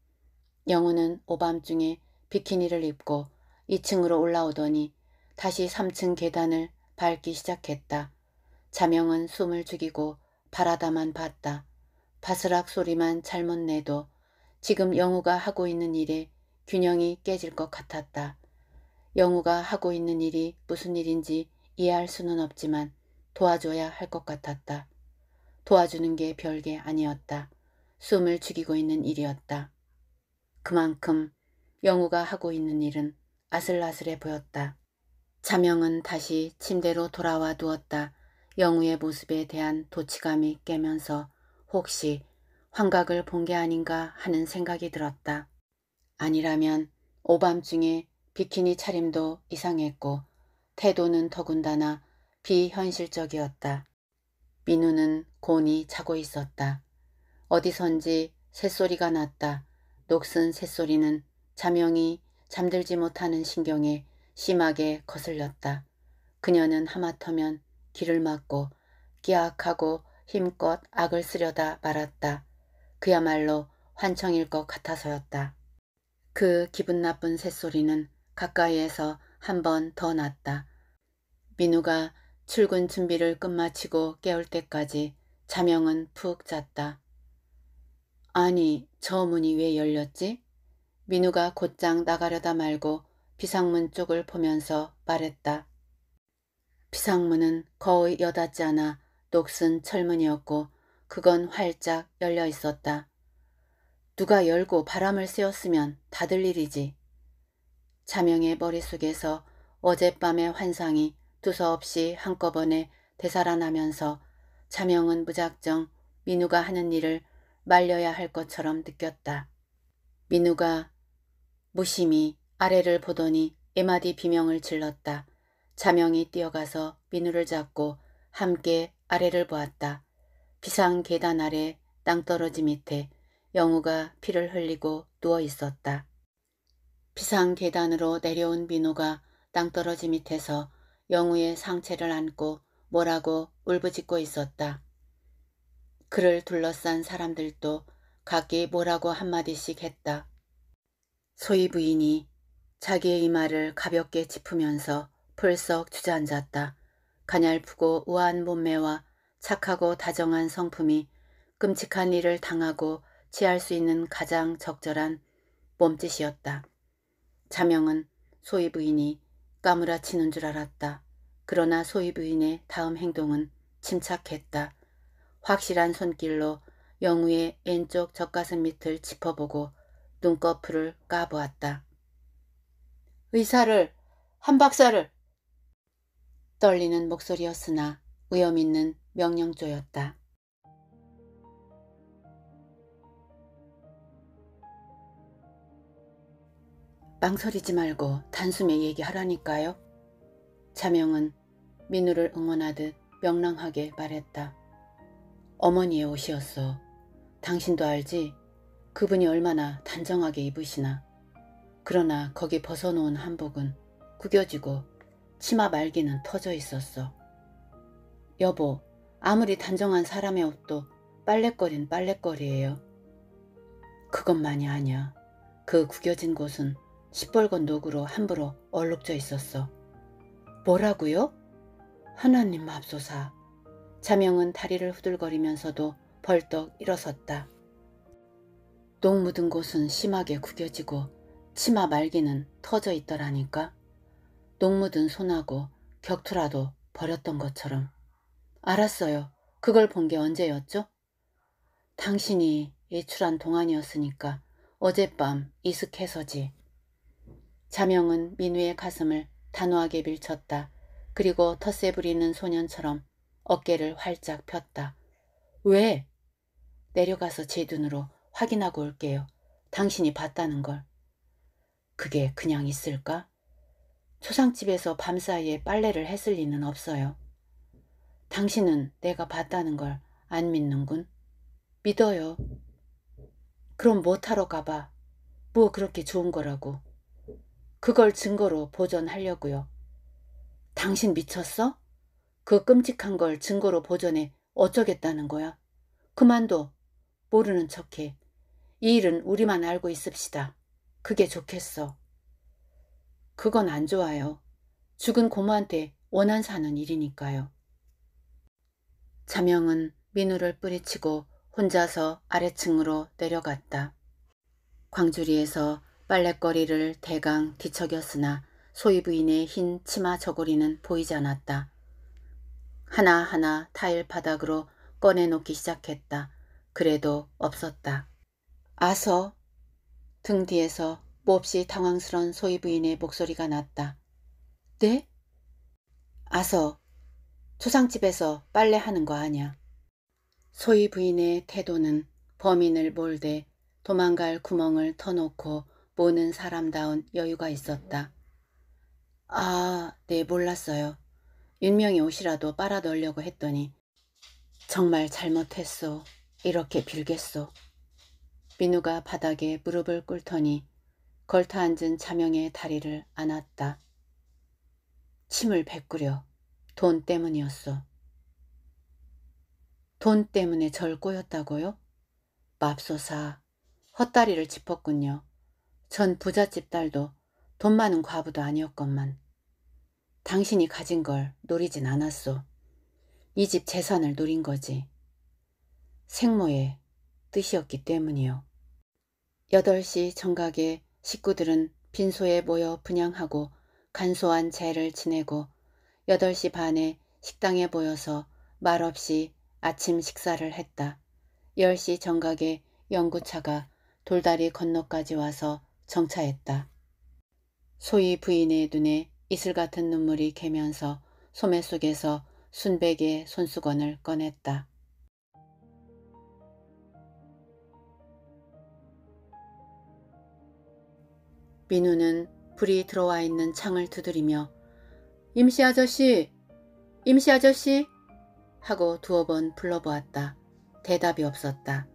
영우는 오밤중에 비키니를 입고 2층으로 올라오더니 다시 3층 계단을 밟기 시작했다. 자명은 숨을 죽이고 바라다만 봤다. 바스락 소리만 잘못 내도 지금 영우가 하고 있는 일에 균형이 깨질 것 같았다. 영우가 하고 있는 일이 무슨 일인지 이해할 수는 없지만 도와줘야 할 것 같았다. 도와주는 게 별게 아니었다. 숨을 죽이고 있는 일이었다. 그만큼 영우가 하고 있는 일은 아슬아슬해 보였다. 자명은 다시 침대로 돌아와 누웠다. 영우의 모습에 대한 도치감이 깨면서 혹시 환각을 본 게 아닌가 하는 생각이 들었다. 아니라면 오밤중에 비키니 차림도 이상했고 태도는 더군다나 비현실적이었다. 민우는 곤히 자고 있었다. 어디선지 새소리가 났다. 녹슨 새소리는 자명이 잠들지 못하는 신경에 심하게 거슬렸다. 그녀는 하마터면 길을 막고 끼악하고 힘껏 악을 쓰려다 말았다. 그야말로 환청일 것 같아서였다. 그 기분 나쁜 새소리는 가까이에서 한 번 더 났다. 민우가 출근 준비를 끝마치고 깨울 때까지 자명은 푹 잤다. 아니, 저 문이 왜 열렸지? 민우가 곧장 나가려다 말고 비상문 쪽을 보면서 말했다. 비상문은 거의 여닫지 않아 녹슨 철문이었고 그건 활짝 열려 있었다. 누가 열고 바람을 쐬었으면 다들 일이지. 자명의 머릿속에서 어젯밤의 환상이 두서없이 한꺼번에 되살아나면서 자명은 무작정 민우가 하는 일을 말려야 할 것처럼 느꼈다. 민우가 무심히 아래를 보더니 에마디 비명을 질렀다. 자명이 뛰어가서 민우를 잡고 함께 아래를 보았다. 비상 계단 아래 땅떨어지 밑에 영우가 피를 흘리고 누워 있었다. 비상 계단으로 내려온 민우가 땅떨어지 밑에서 영우의 상체를 안고 뭐라고 울부짖고 있었다. 그를 둘러싼 사람들도 각기 뭐라고 한마디씩 했다. 소희 부인이 자기의 이마를 가볍게 짚으면서 풀썩 주저앉았다. 가냘프고 우아한 몸매와 착하고 다정한 성품이 끔찍한 일을 당하고 취할 수 있는 가장 적절한 몸짓이었다. 자명은 소희 부인이 까무라치는 줄 알았다. 그러나 소희 부인의 다음 행동은 침착했다. 확실한 손길로 영우의 왼쪽 젖가슴 밑을 짚어보고 눈꺼풀을 까보았다. 의사를, 한 박사를! 떨리는 목소리였으나 위험 있는 명령조였다. 망설이지 말고 단숨에 얘기하라니까요. 차명은 민우를 응원하듯 명랑하게 말했다. 어머니의 옷이었어. 당신도 알지? 그분이 얼마나 단정하게 입으시나. 그러나 거기 벗어놓은 한복은 구겨지고 치마 말기는 터져 있었어. 여보, 아무리 단정한 사람의 옷도 빨랫거린빨랫거리예요 그것만이 아니야. 그 구겨진 곳은 시뻘건 녹으로 함부로 얼룩져 있었어. 뭐라고요? 하나님 맙소사. 자명은 다리를 후들거리면서도 벌떡 일어섰다. 녹 묻은 곳은 심하게 구겨지고 치마 말기는 터져 있더라니까. 녹 묻은 손하고 격투라도 버렸던 것처럼. 알았어요. 그걸 본 게 언제였죠? 당신이 예출한 동안이었으니까 어젯밤 이숙해서지. 자명은 민우의 가슴을 단호하게 밀쳤다. 그리고 텃세 부리는 소년처럼 어깨를 활짝 폈다. 왜? 내려가서 제 눈으로 확인하고 올게요. 당신이 봤다는 걸. 그게 그냥 있을까? 초상집에서 밤사이에 빨래를 했을 리는 없어요. 당신은 내가 봤다는 걸 안 믿는군. 믿어요. 그럼 뭐 타러 가봐. 뭐 그렇게 좋은 거라고. 그걸 증거로 보존하려고요. 당신 미쳤어? 그 끔찍한 걸 증거로 보존해 어쩌겠다는 거야? 그만둬. 모르는 척해. 이 일은 우리만 알고 있읍시다. 그게 좋겠어. 그건 안 좋아요. 죽은 고모한테 원한 사는 일이니까요. 자명은 민우를 뿌리치고 혼자서 아래층으로 내려갔다. 광주리에서 빨랫거리를 대강 뒤척였으나 소위 부인의 흰 치마 저고리는 보이지 않았다. 하나하나 타일 바닥으로 꺼내놓기 시작했다. 그래도 없었다. 아서 등 뒤에서 몹시 당황스러운 소희 부인의 목소리가 났다. 네? 아서 초상집에서 빨래하는 거 아냐. 소희 부인의 태도는 범인을 몰되 도망갈 구멍을 터놓고 모는 사람다운 여유가 있었다. 아, 네, 몰랐어요. 윤명이 옷이라도 빨아넣으려고 했더니 정말 잘못했소. 이렇게 빌겠소. 민우가 바닥에 무릎을 꿇더니 걸터앉은 자명의 다리를 안았다. 침을 뱉구려. 돈 때문이었어. 돈 때문에 절 꼬였다고요? 맙소사. 헛다리를 짚었군요. 전 부잣집 딸도 돈 많은 과부도 아니었건만. 당신이 가진 걸 노리진 않았소. 이 집 재산을 노린 거지. 생모의 뜻이었기 때문이요. 8시 정각에 식구들은 빈소에 모여 분양하고 간소한 재를 지내고 8시 반에 식당에 모여서 말없이 아침 식사를 했다. 10시 정각에 연구차가 돌다리 건너까지 와서 정차했다. 소희 부인의 눈에 이슬 같은 눈물이 개면서 소매 속에서 순백의 손수건을 꺼냈다. 민우는 불이 들어와 있는 창을 두드리며 임시 아저씨! 임시 아저씨! 하고 두어 번 불러보았다. 대답이 없었다.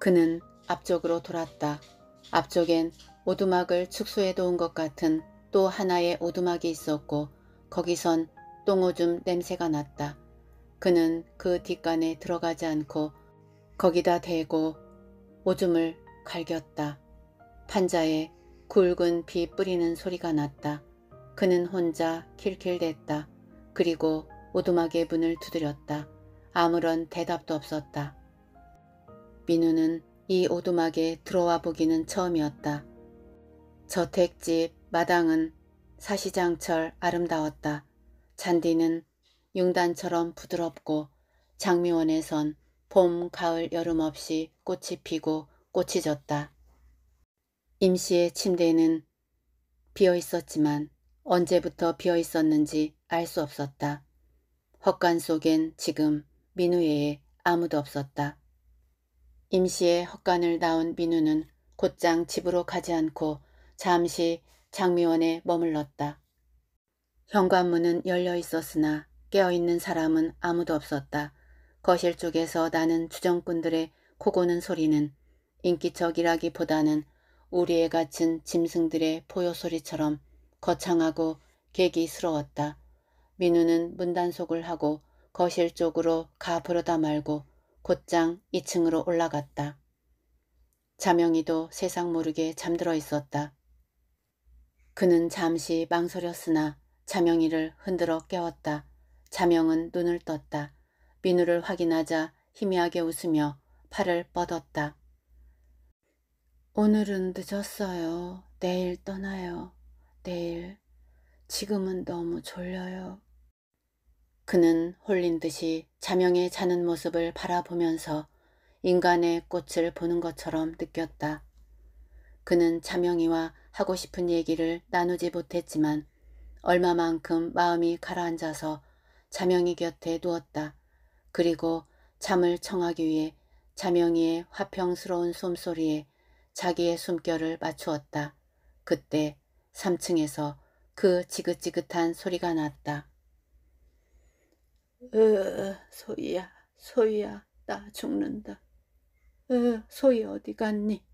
그는 앞쪽으로 돌았다. 앞쪽엔 오두막을 축소해 놓은 것 같은 또 하나의 오두막이 있었고 거기선 똥오줌 냄새가 났다. 그는 그 뒷간에 들어가지 않고 거기다 대고 오줌을 갈겼다. 판자에 굵은 비 뿌리는 소리가 났다. 그는 혼자 킬킬댔다. 그리고 오두막의 문을 두드렸다. 아무런 대답도 없었다. 민우는 이 오두막에 들어와 보기는 처음이었다. 저택집 마당은 사시장철 아름다웠다. 잔디는 융단처럼 부드럽고 장미원에선 봄, 가을, 여름 없이 꽃이 피고 꽃이 졌다. 임씨의 침대는 비어 있었지만 언제부터 비어 있었는지 알 수 없었다. 헛간 속엔 지금 민우 외에 아무도 없었다. 임씨의 헛간을 나온 민우는 곧장 집으로 가지 않고 잠시 장미원에 머물렀다. 현관문은 열려 있었으나 깨어있는 사람은 아무도 없었다. 거실 쪽에서 나는 주정꾼들의 코고는 소리는 인기척이라기보다는 우리의 갇힌 짐승들의 포효소리처럼 거창하고 계기스러웠다. 민우는 문단속을 하고 거실 쪽으로 가 부르다 말고 곧장 2층으로 올라갔다. 자명이도 세상 모르게 잠들어 있었다. 그는 잠시 망설였으나 자명이를 흔들어 깨웠다. 자명은 눈을 떴다. 민우를 확인하자 희미하게 웃으며 팔을 뻗었다. 오늘은 늦었어요. 내일 떠나요. 내일. 지금은 너무 졸려요. 그는 홀린 듯이 자명에 자는 모습을 바라보면서 인간의 꽃을 보는 것처럼 느꼈다. 그는 자명이와 하고 싶은 얘기를 나누지 못했지만 얼마만큼 마음이 가라앉아서 자명이 곁에 누웠다. 그리고 잠을 청하기 위해 자명이의 화평스러운 솜소리에 자기의 숨결을 맞추었다. 그때 3층에서 그 지긋지긋한 소리가 났다. 으, 소희야, 소희야, 나 죽는다. 으, 소희 어디 갔니?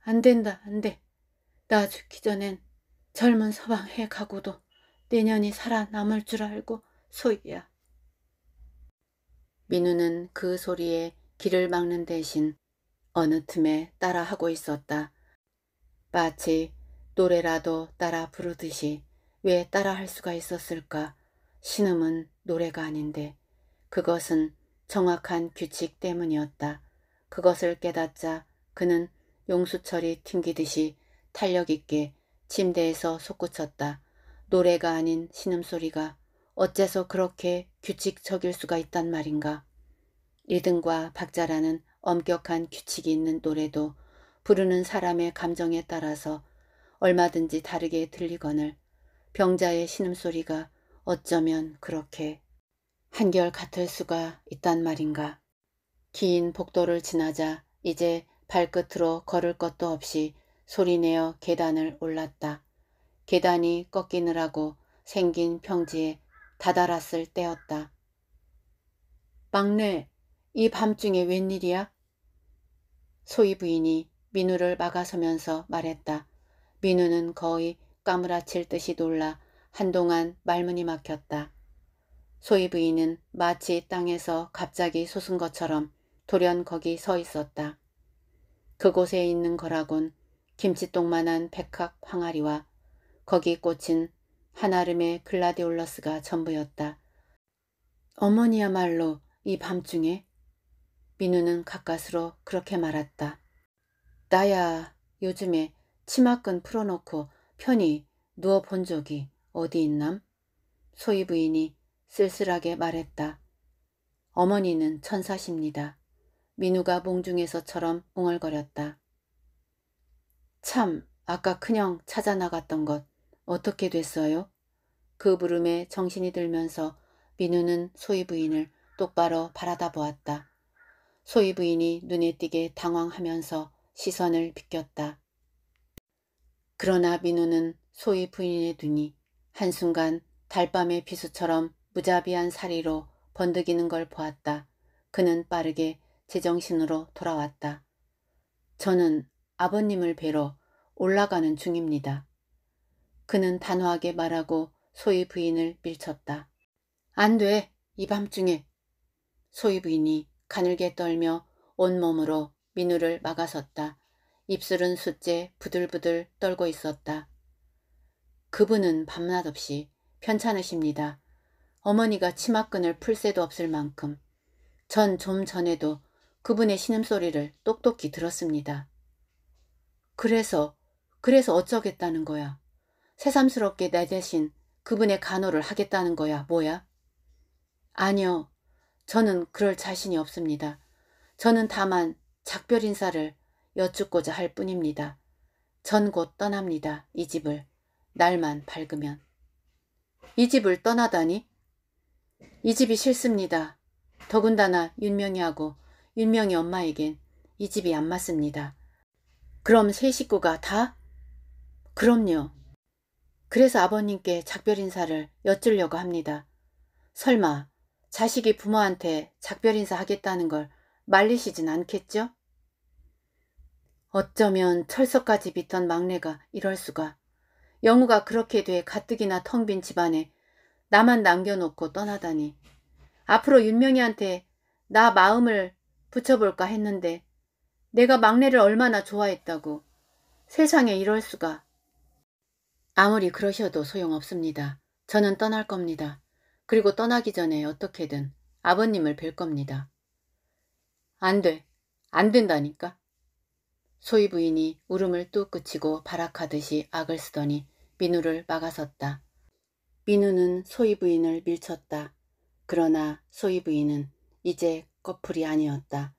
안 된다, 안 돼. 나 죽기 전엔 젊은 서방해 가고도 내년이 살아남을 줄 알고 소희야. 민우는 그 소리에 길을 막는 대신 어느 틈에 따라하고 있었다. 마치 노래라도 따라 부르듯이 왜 따라할 수가 있었을까? 신음은 노래가 아닌데 그것은 정확한 규칙 때문이었다. 그것을 깨닫자 그는 용수철이 튕기듯이 탄력 있게 침대에서 솟구쳤다. 노래가 아닌 신음소리가 어째서 그렇게 규칙적일 수가 있단 말인가. 리듬과 박자라는 엄격한 규칙이 있는 노래도 부르는 사람의 감정에 따라서 얼마든지 다르게 들리거늘 병자의 신음소리가 어쩌면 그렇게 한결 같을 수가 있단 말인가. 긴 복도를 지나자 이제 발끝으로 걸을 것도 없이 소리내어 계단을 올랐다. 계단이 꺾이느라고 생긴 평지에 다다랐을 때였다. 막내, 이 밤중에 웬일이야? 소희 부인이 민우를 막아서면서 말했다. 민우는 거의 까무라칠 듯이 놀라 한동안 말문이 막혔다. 소희 부인은 마치 땅에서 갑자기 솟은 것처럼 돌연 거기 서 있었다. 그곳에 있는 거라곤 김치똥만한 백학 황아리와 거기 꽂힌 한아름의 글라디올러스가 전부였다. 어머니야말로 이 밤중에 민우는 가까스로 그렇게 말았다. 나야 요즘에 치마끈 풀어놓고 편히 누워본 적이 어디 있남? 소희 부인이 쓸쓸하게 말했다. 어머니는 천사십니다. 민우가 몽중에서처럼 웅얼거렸다. 참 아까 큰형 찾아 나갔던 것 어떻게 됐어요? 그 물음에 정신이 들면서 민우는 소희 부인을 똑바로 바라다 보았다. 소위 부인이 눈에 띄게 당황하면서 시선을 비꼈다. 그러나 민우는 소위 부인의 눈이 한순간 달밤의 비수처럼 무자비한 사리로 번득이는 걸 보았다. 그는 빠르게 제정신으로 돌아왔다. 저는 아버님을 뵈러 올라가는 중입니다. 그는 단호하게 말하고 소위 부인을 밀쳤다. 안 돼, 이 밤중에. 소위 부인이 가늘게 떨며 온몸으로 민우를 막아섰다. 입술은 숫째 부들부들 떨고 있었다. 그분은 밤낮없이 편찮으십니다. 어머니가 치마끈을 풀 새도 없을 만큼 전 좀 전에도 그분의 신음소리를 똑똑히 들었습니다. 그래서 그래서 어쩌겠다는 거야. 새삼스럽게 내 대신 그분의 간호를 하겠다는 거야. 뭐야? 아니요. 저는 그럴 자신이 없습니다. 저는 다만 작별 인사를 여쭙고자 할 뿐입니다. 전 곧 떠납니다. 이 집을. 날만 밝으면. 이 집을 떠나다니? 이 집이 싫습니다. 더군다나 윤명이하고 윤명이 엄마에겐 이 집이 안 맞습니다. 그럼 세 식구가 다? 그럼요. 그래서 아버님께 작별 인사를 여쭈려고 합니다. 설마 자식이 부모한테 작별 인사 하겠다는 걸 말리시진 않겠죠? 어쩌면 철석까지 빚던 막내가 이럴 수가. 영우가 그렇게 돼 가뜩이나 텅 빈 집안에 나만 남겨놓고 떠나다니. 앞으로 윤명이한테 나 마음을 붙여볼까 했는데 내가 막내를 얼마나 좋아했다고. 세상에 이럴 수가. 아무리 그러셔도 소용없습니다. 저는 떠날 겁니다. 그리고 떠나기 전에 어떻게든 아버님을 뵐 겁니다. 안 돼. 안 된다니까. 소희 부인이 울음을 뚝 그치고 발악하듯이 악을 쓰더니 민우를 막아섰다. 민우는 소희 부인을 밀쳤다. 그러나 소희 부인은 이제 꺼풀이 아니었다.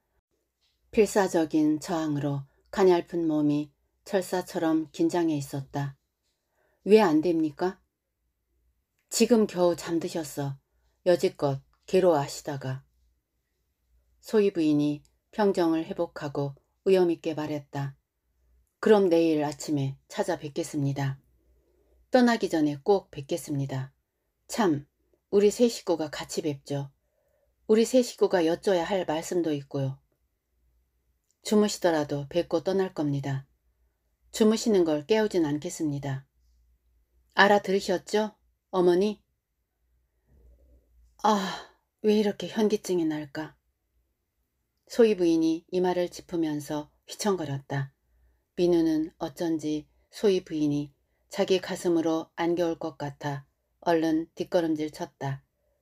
필사적인 저항으로 가냘픈 몸이 철사처럼 긴장해 있었다. 왜 안 됩니까? 지금 겨우 잠드셨어. 여지껏 괴로워하시다가. 소희 부인이 평정을 회복하고 의엄있게 말했다. 그럼 내일 아침에 찾아뵙겠습니다. 떠나기 전에 꼭 뵙겠습니다. 참, 우리 세 식구가 같이 뵙죠. 우리 세 식구가 여쭤야 할 말씀도 있고요. 주무시더라도 뵙고 떠날 겁니다. 주무시는 걸 깨우진 않겠습니다. 알아들으셨죠? 어머니, 아, 왜 이렇게 현기증이 날까? 소희 부인이 이 말을 짚으면서 휘청거렸다. 민우는 어쩐지 소희 부인이 자기 가슴으로 안겨올 것 같아 얼른 뒷걸음질 쳤다.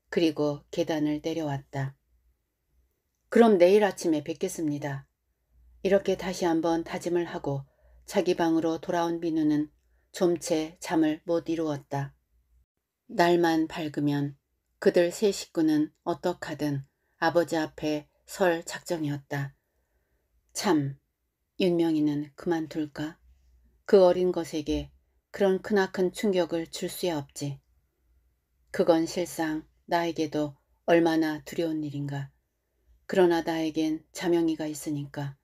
그리고 계단을 내려왔다. 그럼 내일 아침에 뵙겠습니다. 이렇게 다시 한번 다짐을 하고 자기 방으로 돌아온 민우는 좀 채 잠을 못 이루었다. 날만 밝으면 그들 세 식구는 어떡하든 아버지 앞에 설 작정이었다. 참, 윤명이는 그만둘까? 그 어린 것에게 그런 크나큰 충격을 줄 수야 없지. 그건 실상 나에게도 얼마나 두려운 일인가. 그러나 나에겐 자명이가 있으니까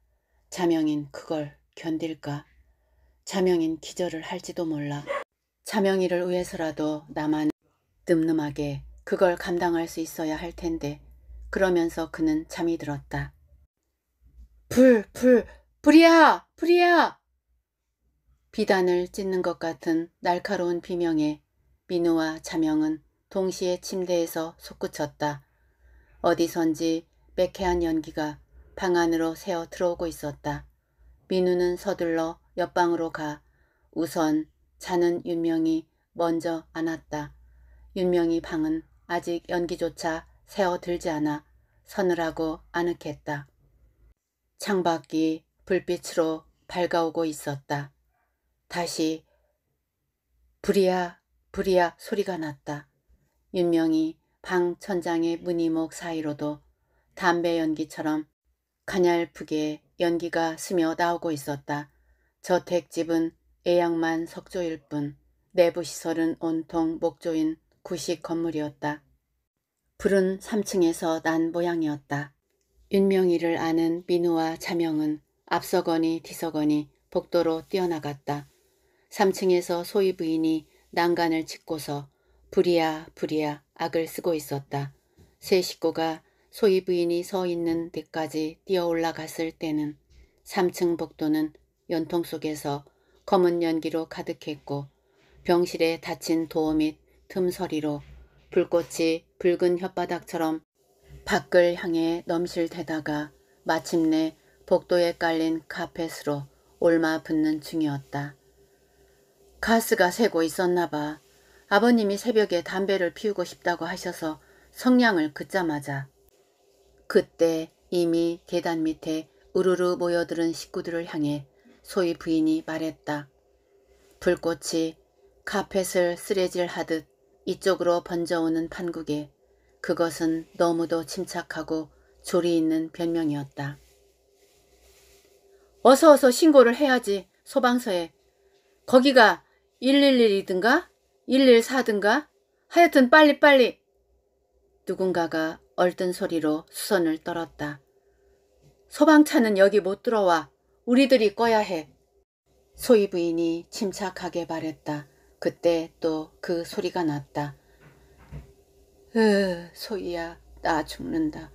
자명인 그걸 견딜까? 자명인 기절을 할지도 몰라. 자명이를 위해서라도 나만 늠름하게 그걸 감당할 수 있어야 할 텐데 그러면서 그는 잠이 들었다. 불, 불, 불이야, 불이야! 비단을 찢는 것 같은 날카로운 비명에 민우와 자명은 동시에 침대에서 솟구쳤다. 어디선지 매캐한 연기가 방 안으로 새어 들어오고 있었다. 민우는 서둘러 옆방으로 가 우선 자는 윤명이 먼저 안았다. 윤명이 방은 아직 연기조차 새어들지 않아 서늘하고 아늑했다. 창밖이 불빛으로 밝아오고 있었다. 다시 불이야불이야 소리가 났다. 윤명이 방 천장의 무늬목 사이로도 담배 연기처럼 가냘프게 연기가 스며 나오고 있었다. 저택집은 애양만 석조일 뿐 내부 시설은 온통 목조인 구식 건물이었다. 불은 3층에서 난 모양이었다. 윤명이를 아는 민우와 자명은 앞서거니 뒤서거니 복도로 뛰어나갔다. 3층에서 소위 부인이 난간을 짓고서 부리야 부리야 악을 쓰고 있었다. 세 식구가 소위 부인이 서 있는 데까지 뛰어 올라갔을 때는 3층 복도는 연통 속에서 검은 연기로 가득했고 병실에 닫힌 도어 및 틈서리로 불꽃이 붉은 혓바닥처럼 밖을 향해 넘실대다가 마침내 복도에 깔린 카펫으로 올마 붙는 중이었다. 가스가 새고 있었나 봐. 아버님이 새벽에 담배를 피우고 싶다고 하셔서 성냥을 긋자마자 그때 이미 계단 밑에 우르르 모여드는 식구들을 향해 소위 부인이 말했다. 불꽃이 카펫을 쓰레질 하듯 이쪽으로 번져오는 판국에 그것은 너무도 침착하고 조리 있는 변명이었다. 어서 어서 신고를 해야지 소방서에 거기가 111이든가 114든가 하여튼 빨리빨리 누군가가 얼뜬 소리로 수선을 떨었다. 소방차는 여기 못 들어와 우리들이 꺼야 해. 소위 부인이 침착하게 말했다. 그때 또 그 소리가 났다. 으, 소희야, 나 죽는다.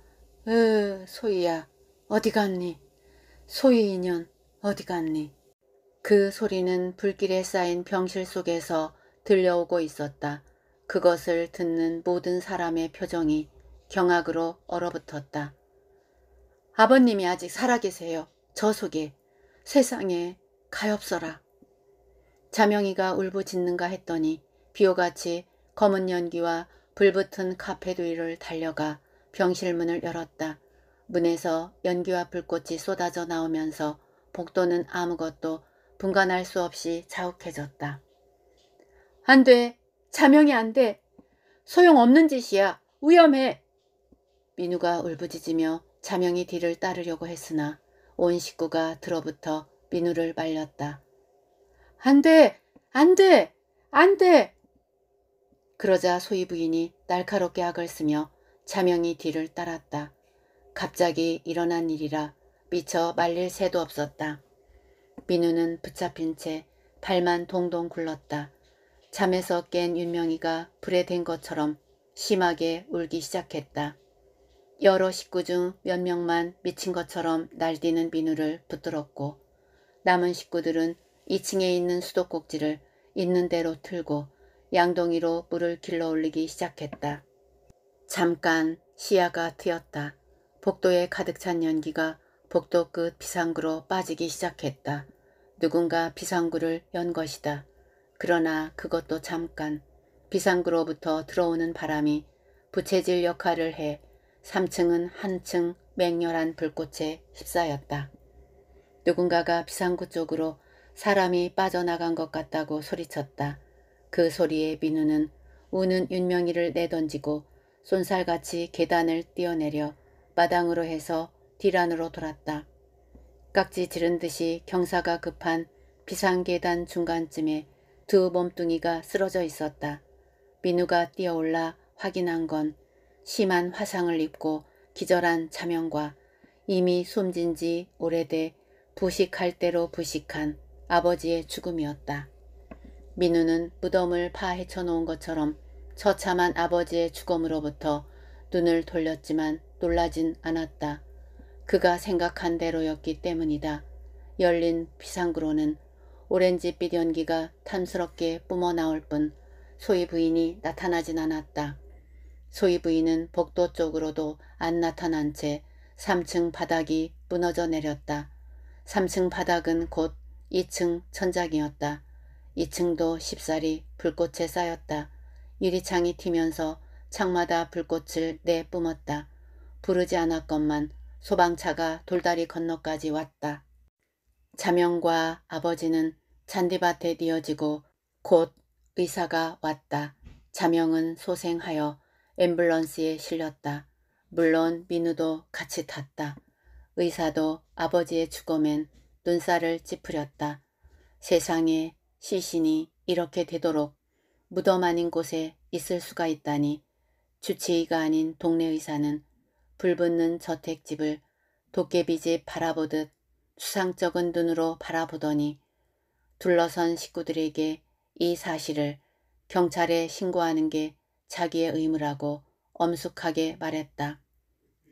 으, 소희야, 어디 갔니? 소희 인연, 어디 갔니? 그 소리는 불길에 쌓인 병실 속에서 들려오고 있었다. 그것을 듣는 모든 사람의 표정이 경악으로 얼어붙었다. 아버님이 아직 살아계세요. 저 속에 세상에 가엾어라. 자명이가 울부짖는가 했더니 비호같이 검은 연기와 불붙은 카페 뒤를 달려가 병실문을 열었다. 문에서 연기와 불꽃이 쏟아져 나오면서 복도는 아무것도 분간할 수 없이 자욱해졌다. 안 돼. 자명이 안 돼. 소용없는 짓이야. 위험해. 민우가 울부짖으며 자명이 뒤를 따르려고 했으나 온 식구가 들어붙어 민우를 말렸다. 안 돼! 안 돼! 안 돼! 그러자 소희 부인이 날카롭게 악을 쓰며 자명이 뒤를 따랐다. 갑자기 일어난 일이라 미처 말릴 새도 없었다. 민우는 붙잡힌 채 발만 동동 굴렀다. 잠에서 깬 윤명이가 불에 댄 것처럼 심하게 울기 시작했다. 여러 식구 중 몇 명만 미친 것처럼 날뛰는 비누를 붙들었고 남은 식구들은 2층에 있는 수도꼭지를 있는 대로 틀고 양동이로 물을 길러 올리기 시작했다. 잠깐 시야가 트였다. 복도에 가득 찬 연기가 복도 끝 비상구로 빠지기 시작했다. 누군가 비상구를 연 것이다. 그러나 그것도 잠깐 비상구로부터 들어오는 바람이 부채질 역할을 해 3층은 한층 맹렬한 불꽃에 휩싸였다. 누군가가 비상구 쪽으로 사람이 빠져나간 것 같다고 소리쳤다. 그 소리에 민우는 우는 윤명이를 내던지고 손살같이 계단을 뛰어내려 마당으로 해서 뒤란으로 돌았다. 깍지 지른 듯이 경사가 급한 비상계단 중간쯤에 두 몸뚱이가 쓰러져 있었다. 민우가 뛰어올라 확인한 건 심한 화상을 입고 기절한 자명과 이미 숨진 지 오래돼 부식할 대로 부식한 아버지의 죽음이었다. 민우는 무덤을 파헤쳐 놓은 것처럼 처참한 아버지의 죽음으로부터 눈을 돌렸지만 놀라진 않았다. 그가 생각한 대로였기 때문이다. 열린 비상구로는 오렌지빛 연기가 탐스럽게 뿜어나올 뿐 소위 부인이 나타나진 않았다. 소위 부인은 복도 쪽으로도 안 나타난 채 3층 바닥이 무너져 내렸다. 3층 바닥은 곧 2층 천장이었다. 2층도 십살이 불꽃에 쌓였다. 유리창이 튀면서 창마다 불꽃을 내뿜었다. 부르지 않았건만 소방차가 돌다리 건너까지 왔다. 자명과 아버지는 잔디밭에 뉘어지고 곧 의사가 왔다. 자명은 소생하여 앰뷸런스에 실렸다. 물론 민우도 같이 탔다. 의사도 아버지의 죽음엔 눈살을 찌푸렸다. 세상에 시신이 이렇게 되도록 무덤 아닌 곳에 있을 수가 있다니 주치의가 아닌 동네 의사는 불붙는 저택집을 도깨비집 바라보듯 수상적은 눈으로 바라보더니 둘러선 식구들에게 이 사실을 경찰에 신고하는 게 자기의 의무라고 엄숙하게 말했다.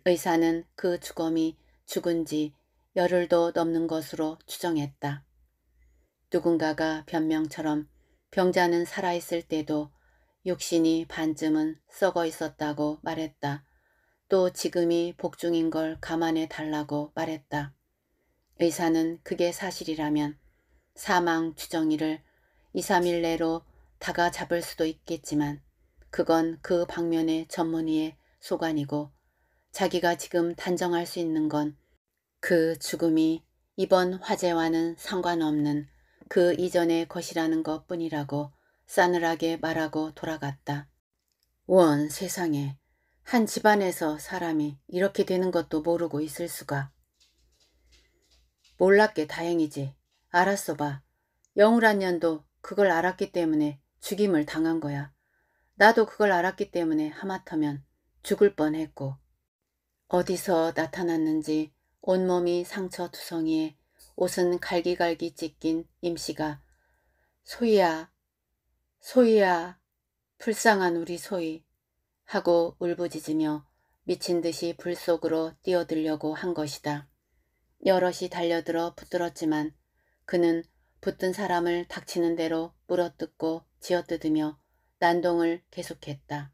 의사는 그 주검이 죽은 지 열흘도 넘는 것으로 추정했다. 누군가가 변명처럼 병자는 살아있을 때도 육신이 반쯤은 썩어 있었다고 말했다. 또 지금이 복중인 걸 감안해 달라고 말했다. 의사는 그게 사실이라면 사망 추정일을 2, 3일 내로 다가잡을 수도 있겠지만 그건 그 방면의 전문의의 소관이고 자기가 지금 단정할 수 있는 건 그 죽음이 이번 화재와는 상관없는 그 이전의 것이라는 것 뿐이라고 싸늘하게 말하고 돌아갔다. 원 세상에 한 집안에서 사람이 이렇게 되는 것도 모르고 있을 수가. 몰랐게 다행이지. 알았어 봐. 영우란 년도 그걸 알았기 때문에 죽임을 당한 거야. 나도 그걸 알았기 때문에 하마터면 죽을 뻔했고 어디서 나타났는지 온몸이 상처투성이에 옷은 갈기갈기 찢긴 임씨가 소희야 소희야 불쌍한 우리 소희 하고 울부짖으며 미친 듯이 불 속으로 뛰어들려고 한 것이다. 여럿이 달려들어 붙들었지만 그는 붙든 사람을 닥치는 대로 물어뜯고 지어뜯으며 난동을 계속했다.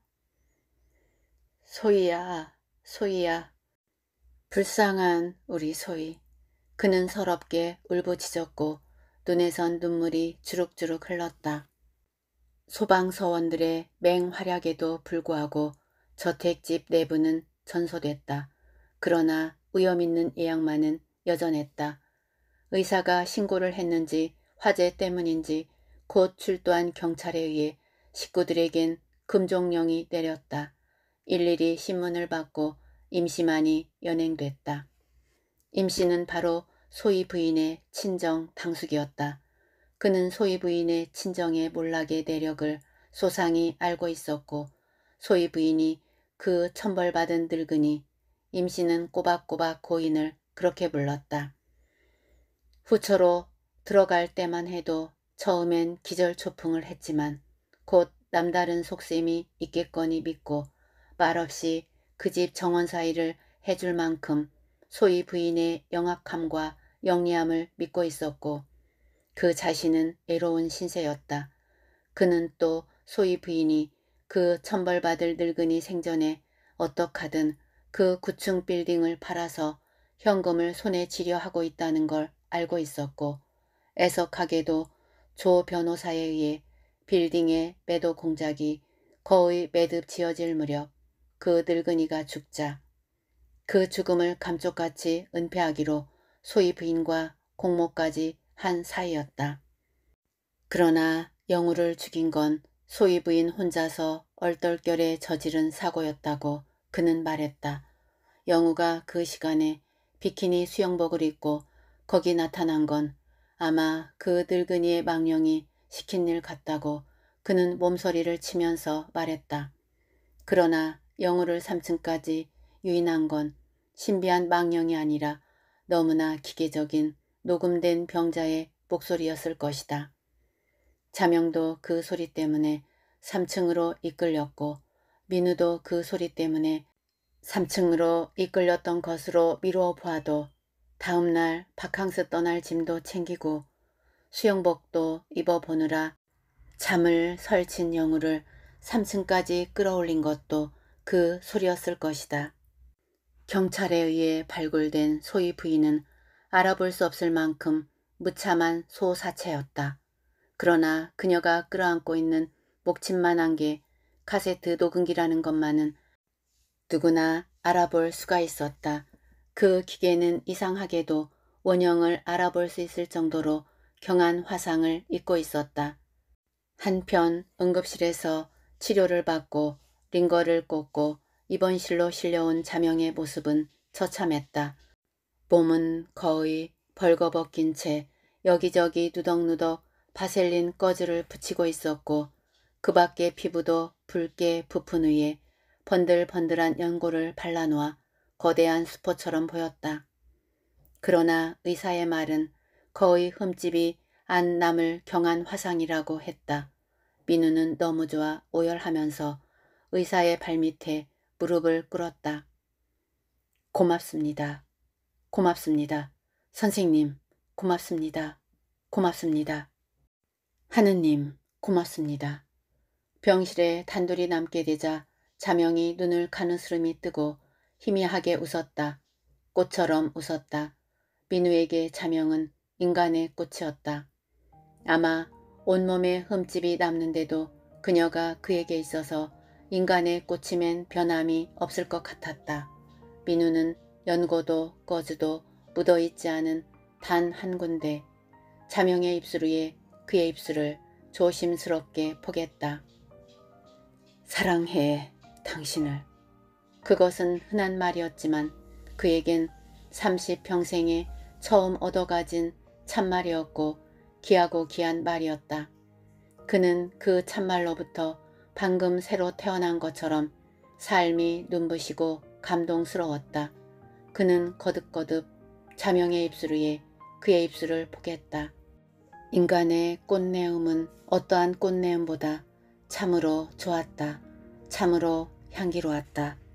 소희야, 소희야. 불쌍한 우리 소희. 그는 서럽게 울부짖었고 눈에선 눈물이 주룩주룩 흘렀다. 소방서원들의 맹활약에도 불구하고 저택집 내부는 전소됐다. 그러나 위험 있는 예약만은 여전했다. 의사가 신고를 했는지 화재 때문인지 곧 출두한 경찰에 의해 식구들에겐 금종령이 내렸다. 일일이 신문을 받고 임시만이 연행됐다. 임씨는 바로 소희 부인의 친정 당숙이었다. 그는 소희 부인의 친정의 몰락의 내력을 소상히 알고 있었고 소희 부인이 그 천벌받은 늙은이 임씨는 꼬박꼬박 고인을 그렇게 불렀다. 후처로 들어갈 때만 해도 처음엔 기절초풍을 했지만 곧 남다른 속셈이 있겠거니 믿고 말없이 그 집 정원 사이를 해줄 만큼 소위 부인의 영악함과 영리함을 믿고 있었고 그 자신은 애로운 신세였다. 그는 또 소위 부인이 그 천벌받을 늙은이 생전에 어떡하든 그구층 빌딩을 팔아서 현금을 손에 지려 하고 있다는 걸 알고 있었고 애석하게도 조 변호사에 의해 빌딩의 매도 공작이 거의 매듭 지어질 무렵 그 늙은이가 죽자 그 죽음을 감쪽같이 은폐하기로 소위 부인과 공모까지 한 사이였다. 그러나 영우를 죽인 건 소위 부인 혼자서 얼떨결에 저지른 사고였다고 그는 말했다. 영우가 그 시간에 비키니 수영복을 입고 거기 나타난 건 아마 그 늙은이의 망령이 시킨 일 같다고 그는 몸소리를 치면서 말했다. 그러나 영우를 3층까지 유인한 건 신비한 망령이 아니라 너무나 기계적인 녹음된 병자의 목소리였을 것이다. 자명도 그 소리 때문에 3층으로 이끌렸고 민우도 그 소리 때문에 3층으로 이끌렸던 것으로 미루어 보아도 다음날 바캉스 떠날 짐도 챙기고 수영복도 입어보느라 잠을 설친 영우를 3층까지 끌어올린 것도 그 소리였을 것이다. 경찰에 의해 발굴된 소위 부인은 알아볼 수 없을 만큼 무참한 소사체였다. 그러나 그녀가 끌어안고 있는 목침만한 게 카세트 녹음기라는 것만은 누구나 알아볼 수가 있었다. 그 기계는 이상하게도 원형을 알아볼 수 있을 정도로 경한 화상을 입고 있었다. 한편 응급실에서 치료를 받고 링거를 꽂고 입원실로 실려온 자명의 모습은 처참했다. 몸은 거의 벌거벗긴 채 여기저기 누덕누덕 바셀린 꺼즈를 붙이고 있었고 그밖에 피부도 붉게 부푼 위에 번들번들한 연고를 발라놓아 거대한 스포처럼 보였다. 그러나 의사의 말은 거의 흠집이 안 남을 경한 화상이라고 했다. 민우는 너무 좋아 오열하면서 의사의 발밑에 무릎을 꿇었다. 고맙습니다. 고맙습니다. 선생님, 고맙습니다. 고맙습니다. 하느님, 고맙습니다. 병실에 단둘이 남게 되자 자명이 눈을 가는스름이 뜨고 희미하게 웃었다. 꽃처럼 웃었다. 민우에게 자명은 인간의 꽃이었다. 아마 온몸에 흠집이 남는데도 그녀가 그에게 있어서 인간의 꽃이면 변함이 없을 것 같았다. 민우는 연고도 거즈도 묻어있지 않은 단 한 군데 자명의 입술 위에 그의 입술을 조심스럽게 포겠다. 사랑해 당신을. 그것은 흔한 말이었지만 그에겐 30평생에 처음 얻어가진 참말이었고 귀하고 귀한 말이었다. 그는 그 참말로부터 방금 새로 태어난 것처럼 삶이 눈부시고 감동스러웠다. 그는 거듭거듭 자명의 입술 위에 그의 입술을 보겠다 인간의 꽃내음은 어떠한 꽃내음보다 참으로 좋았다. 참으로 향기로웠다.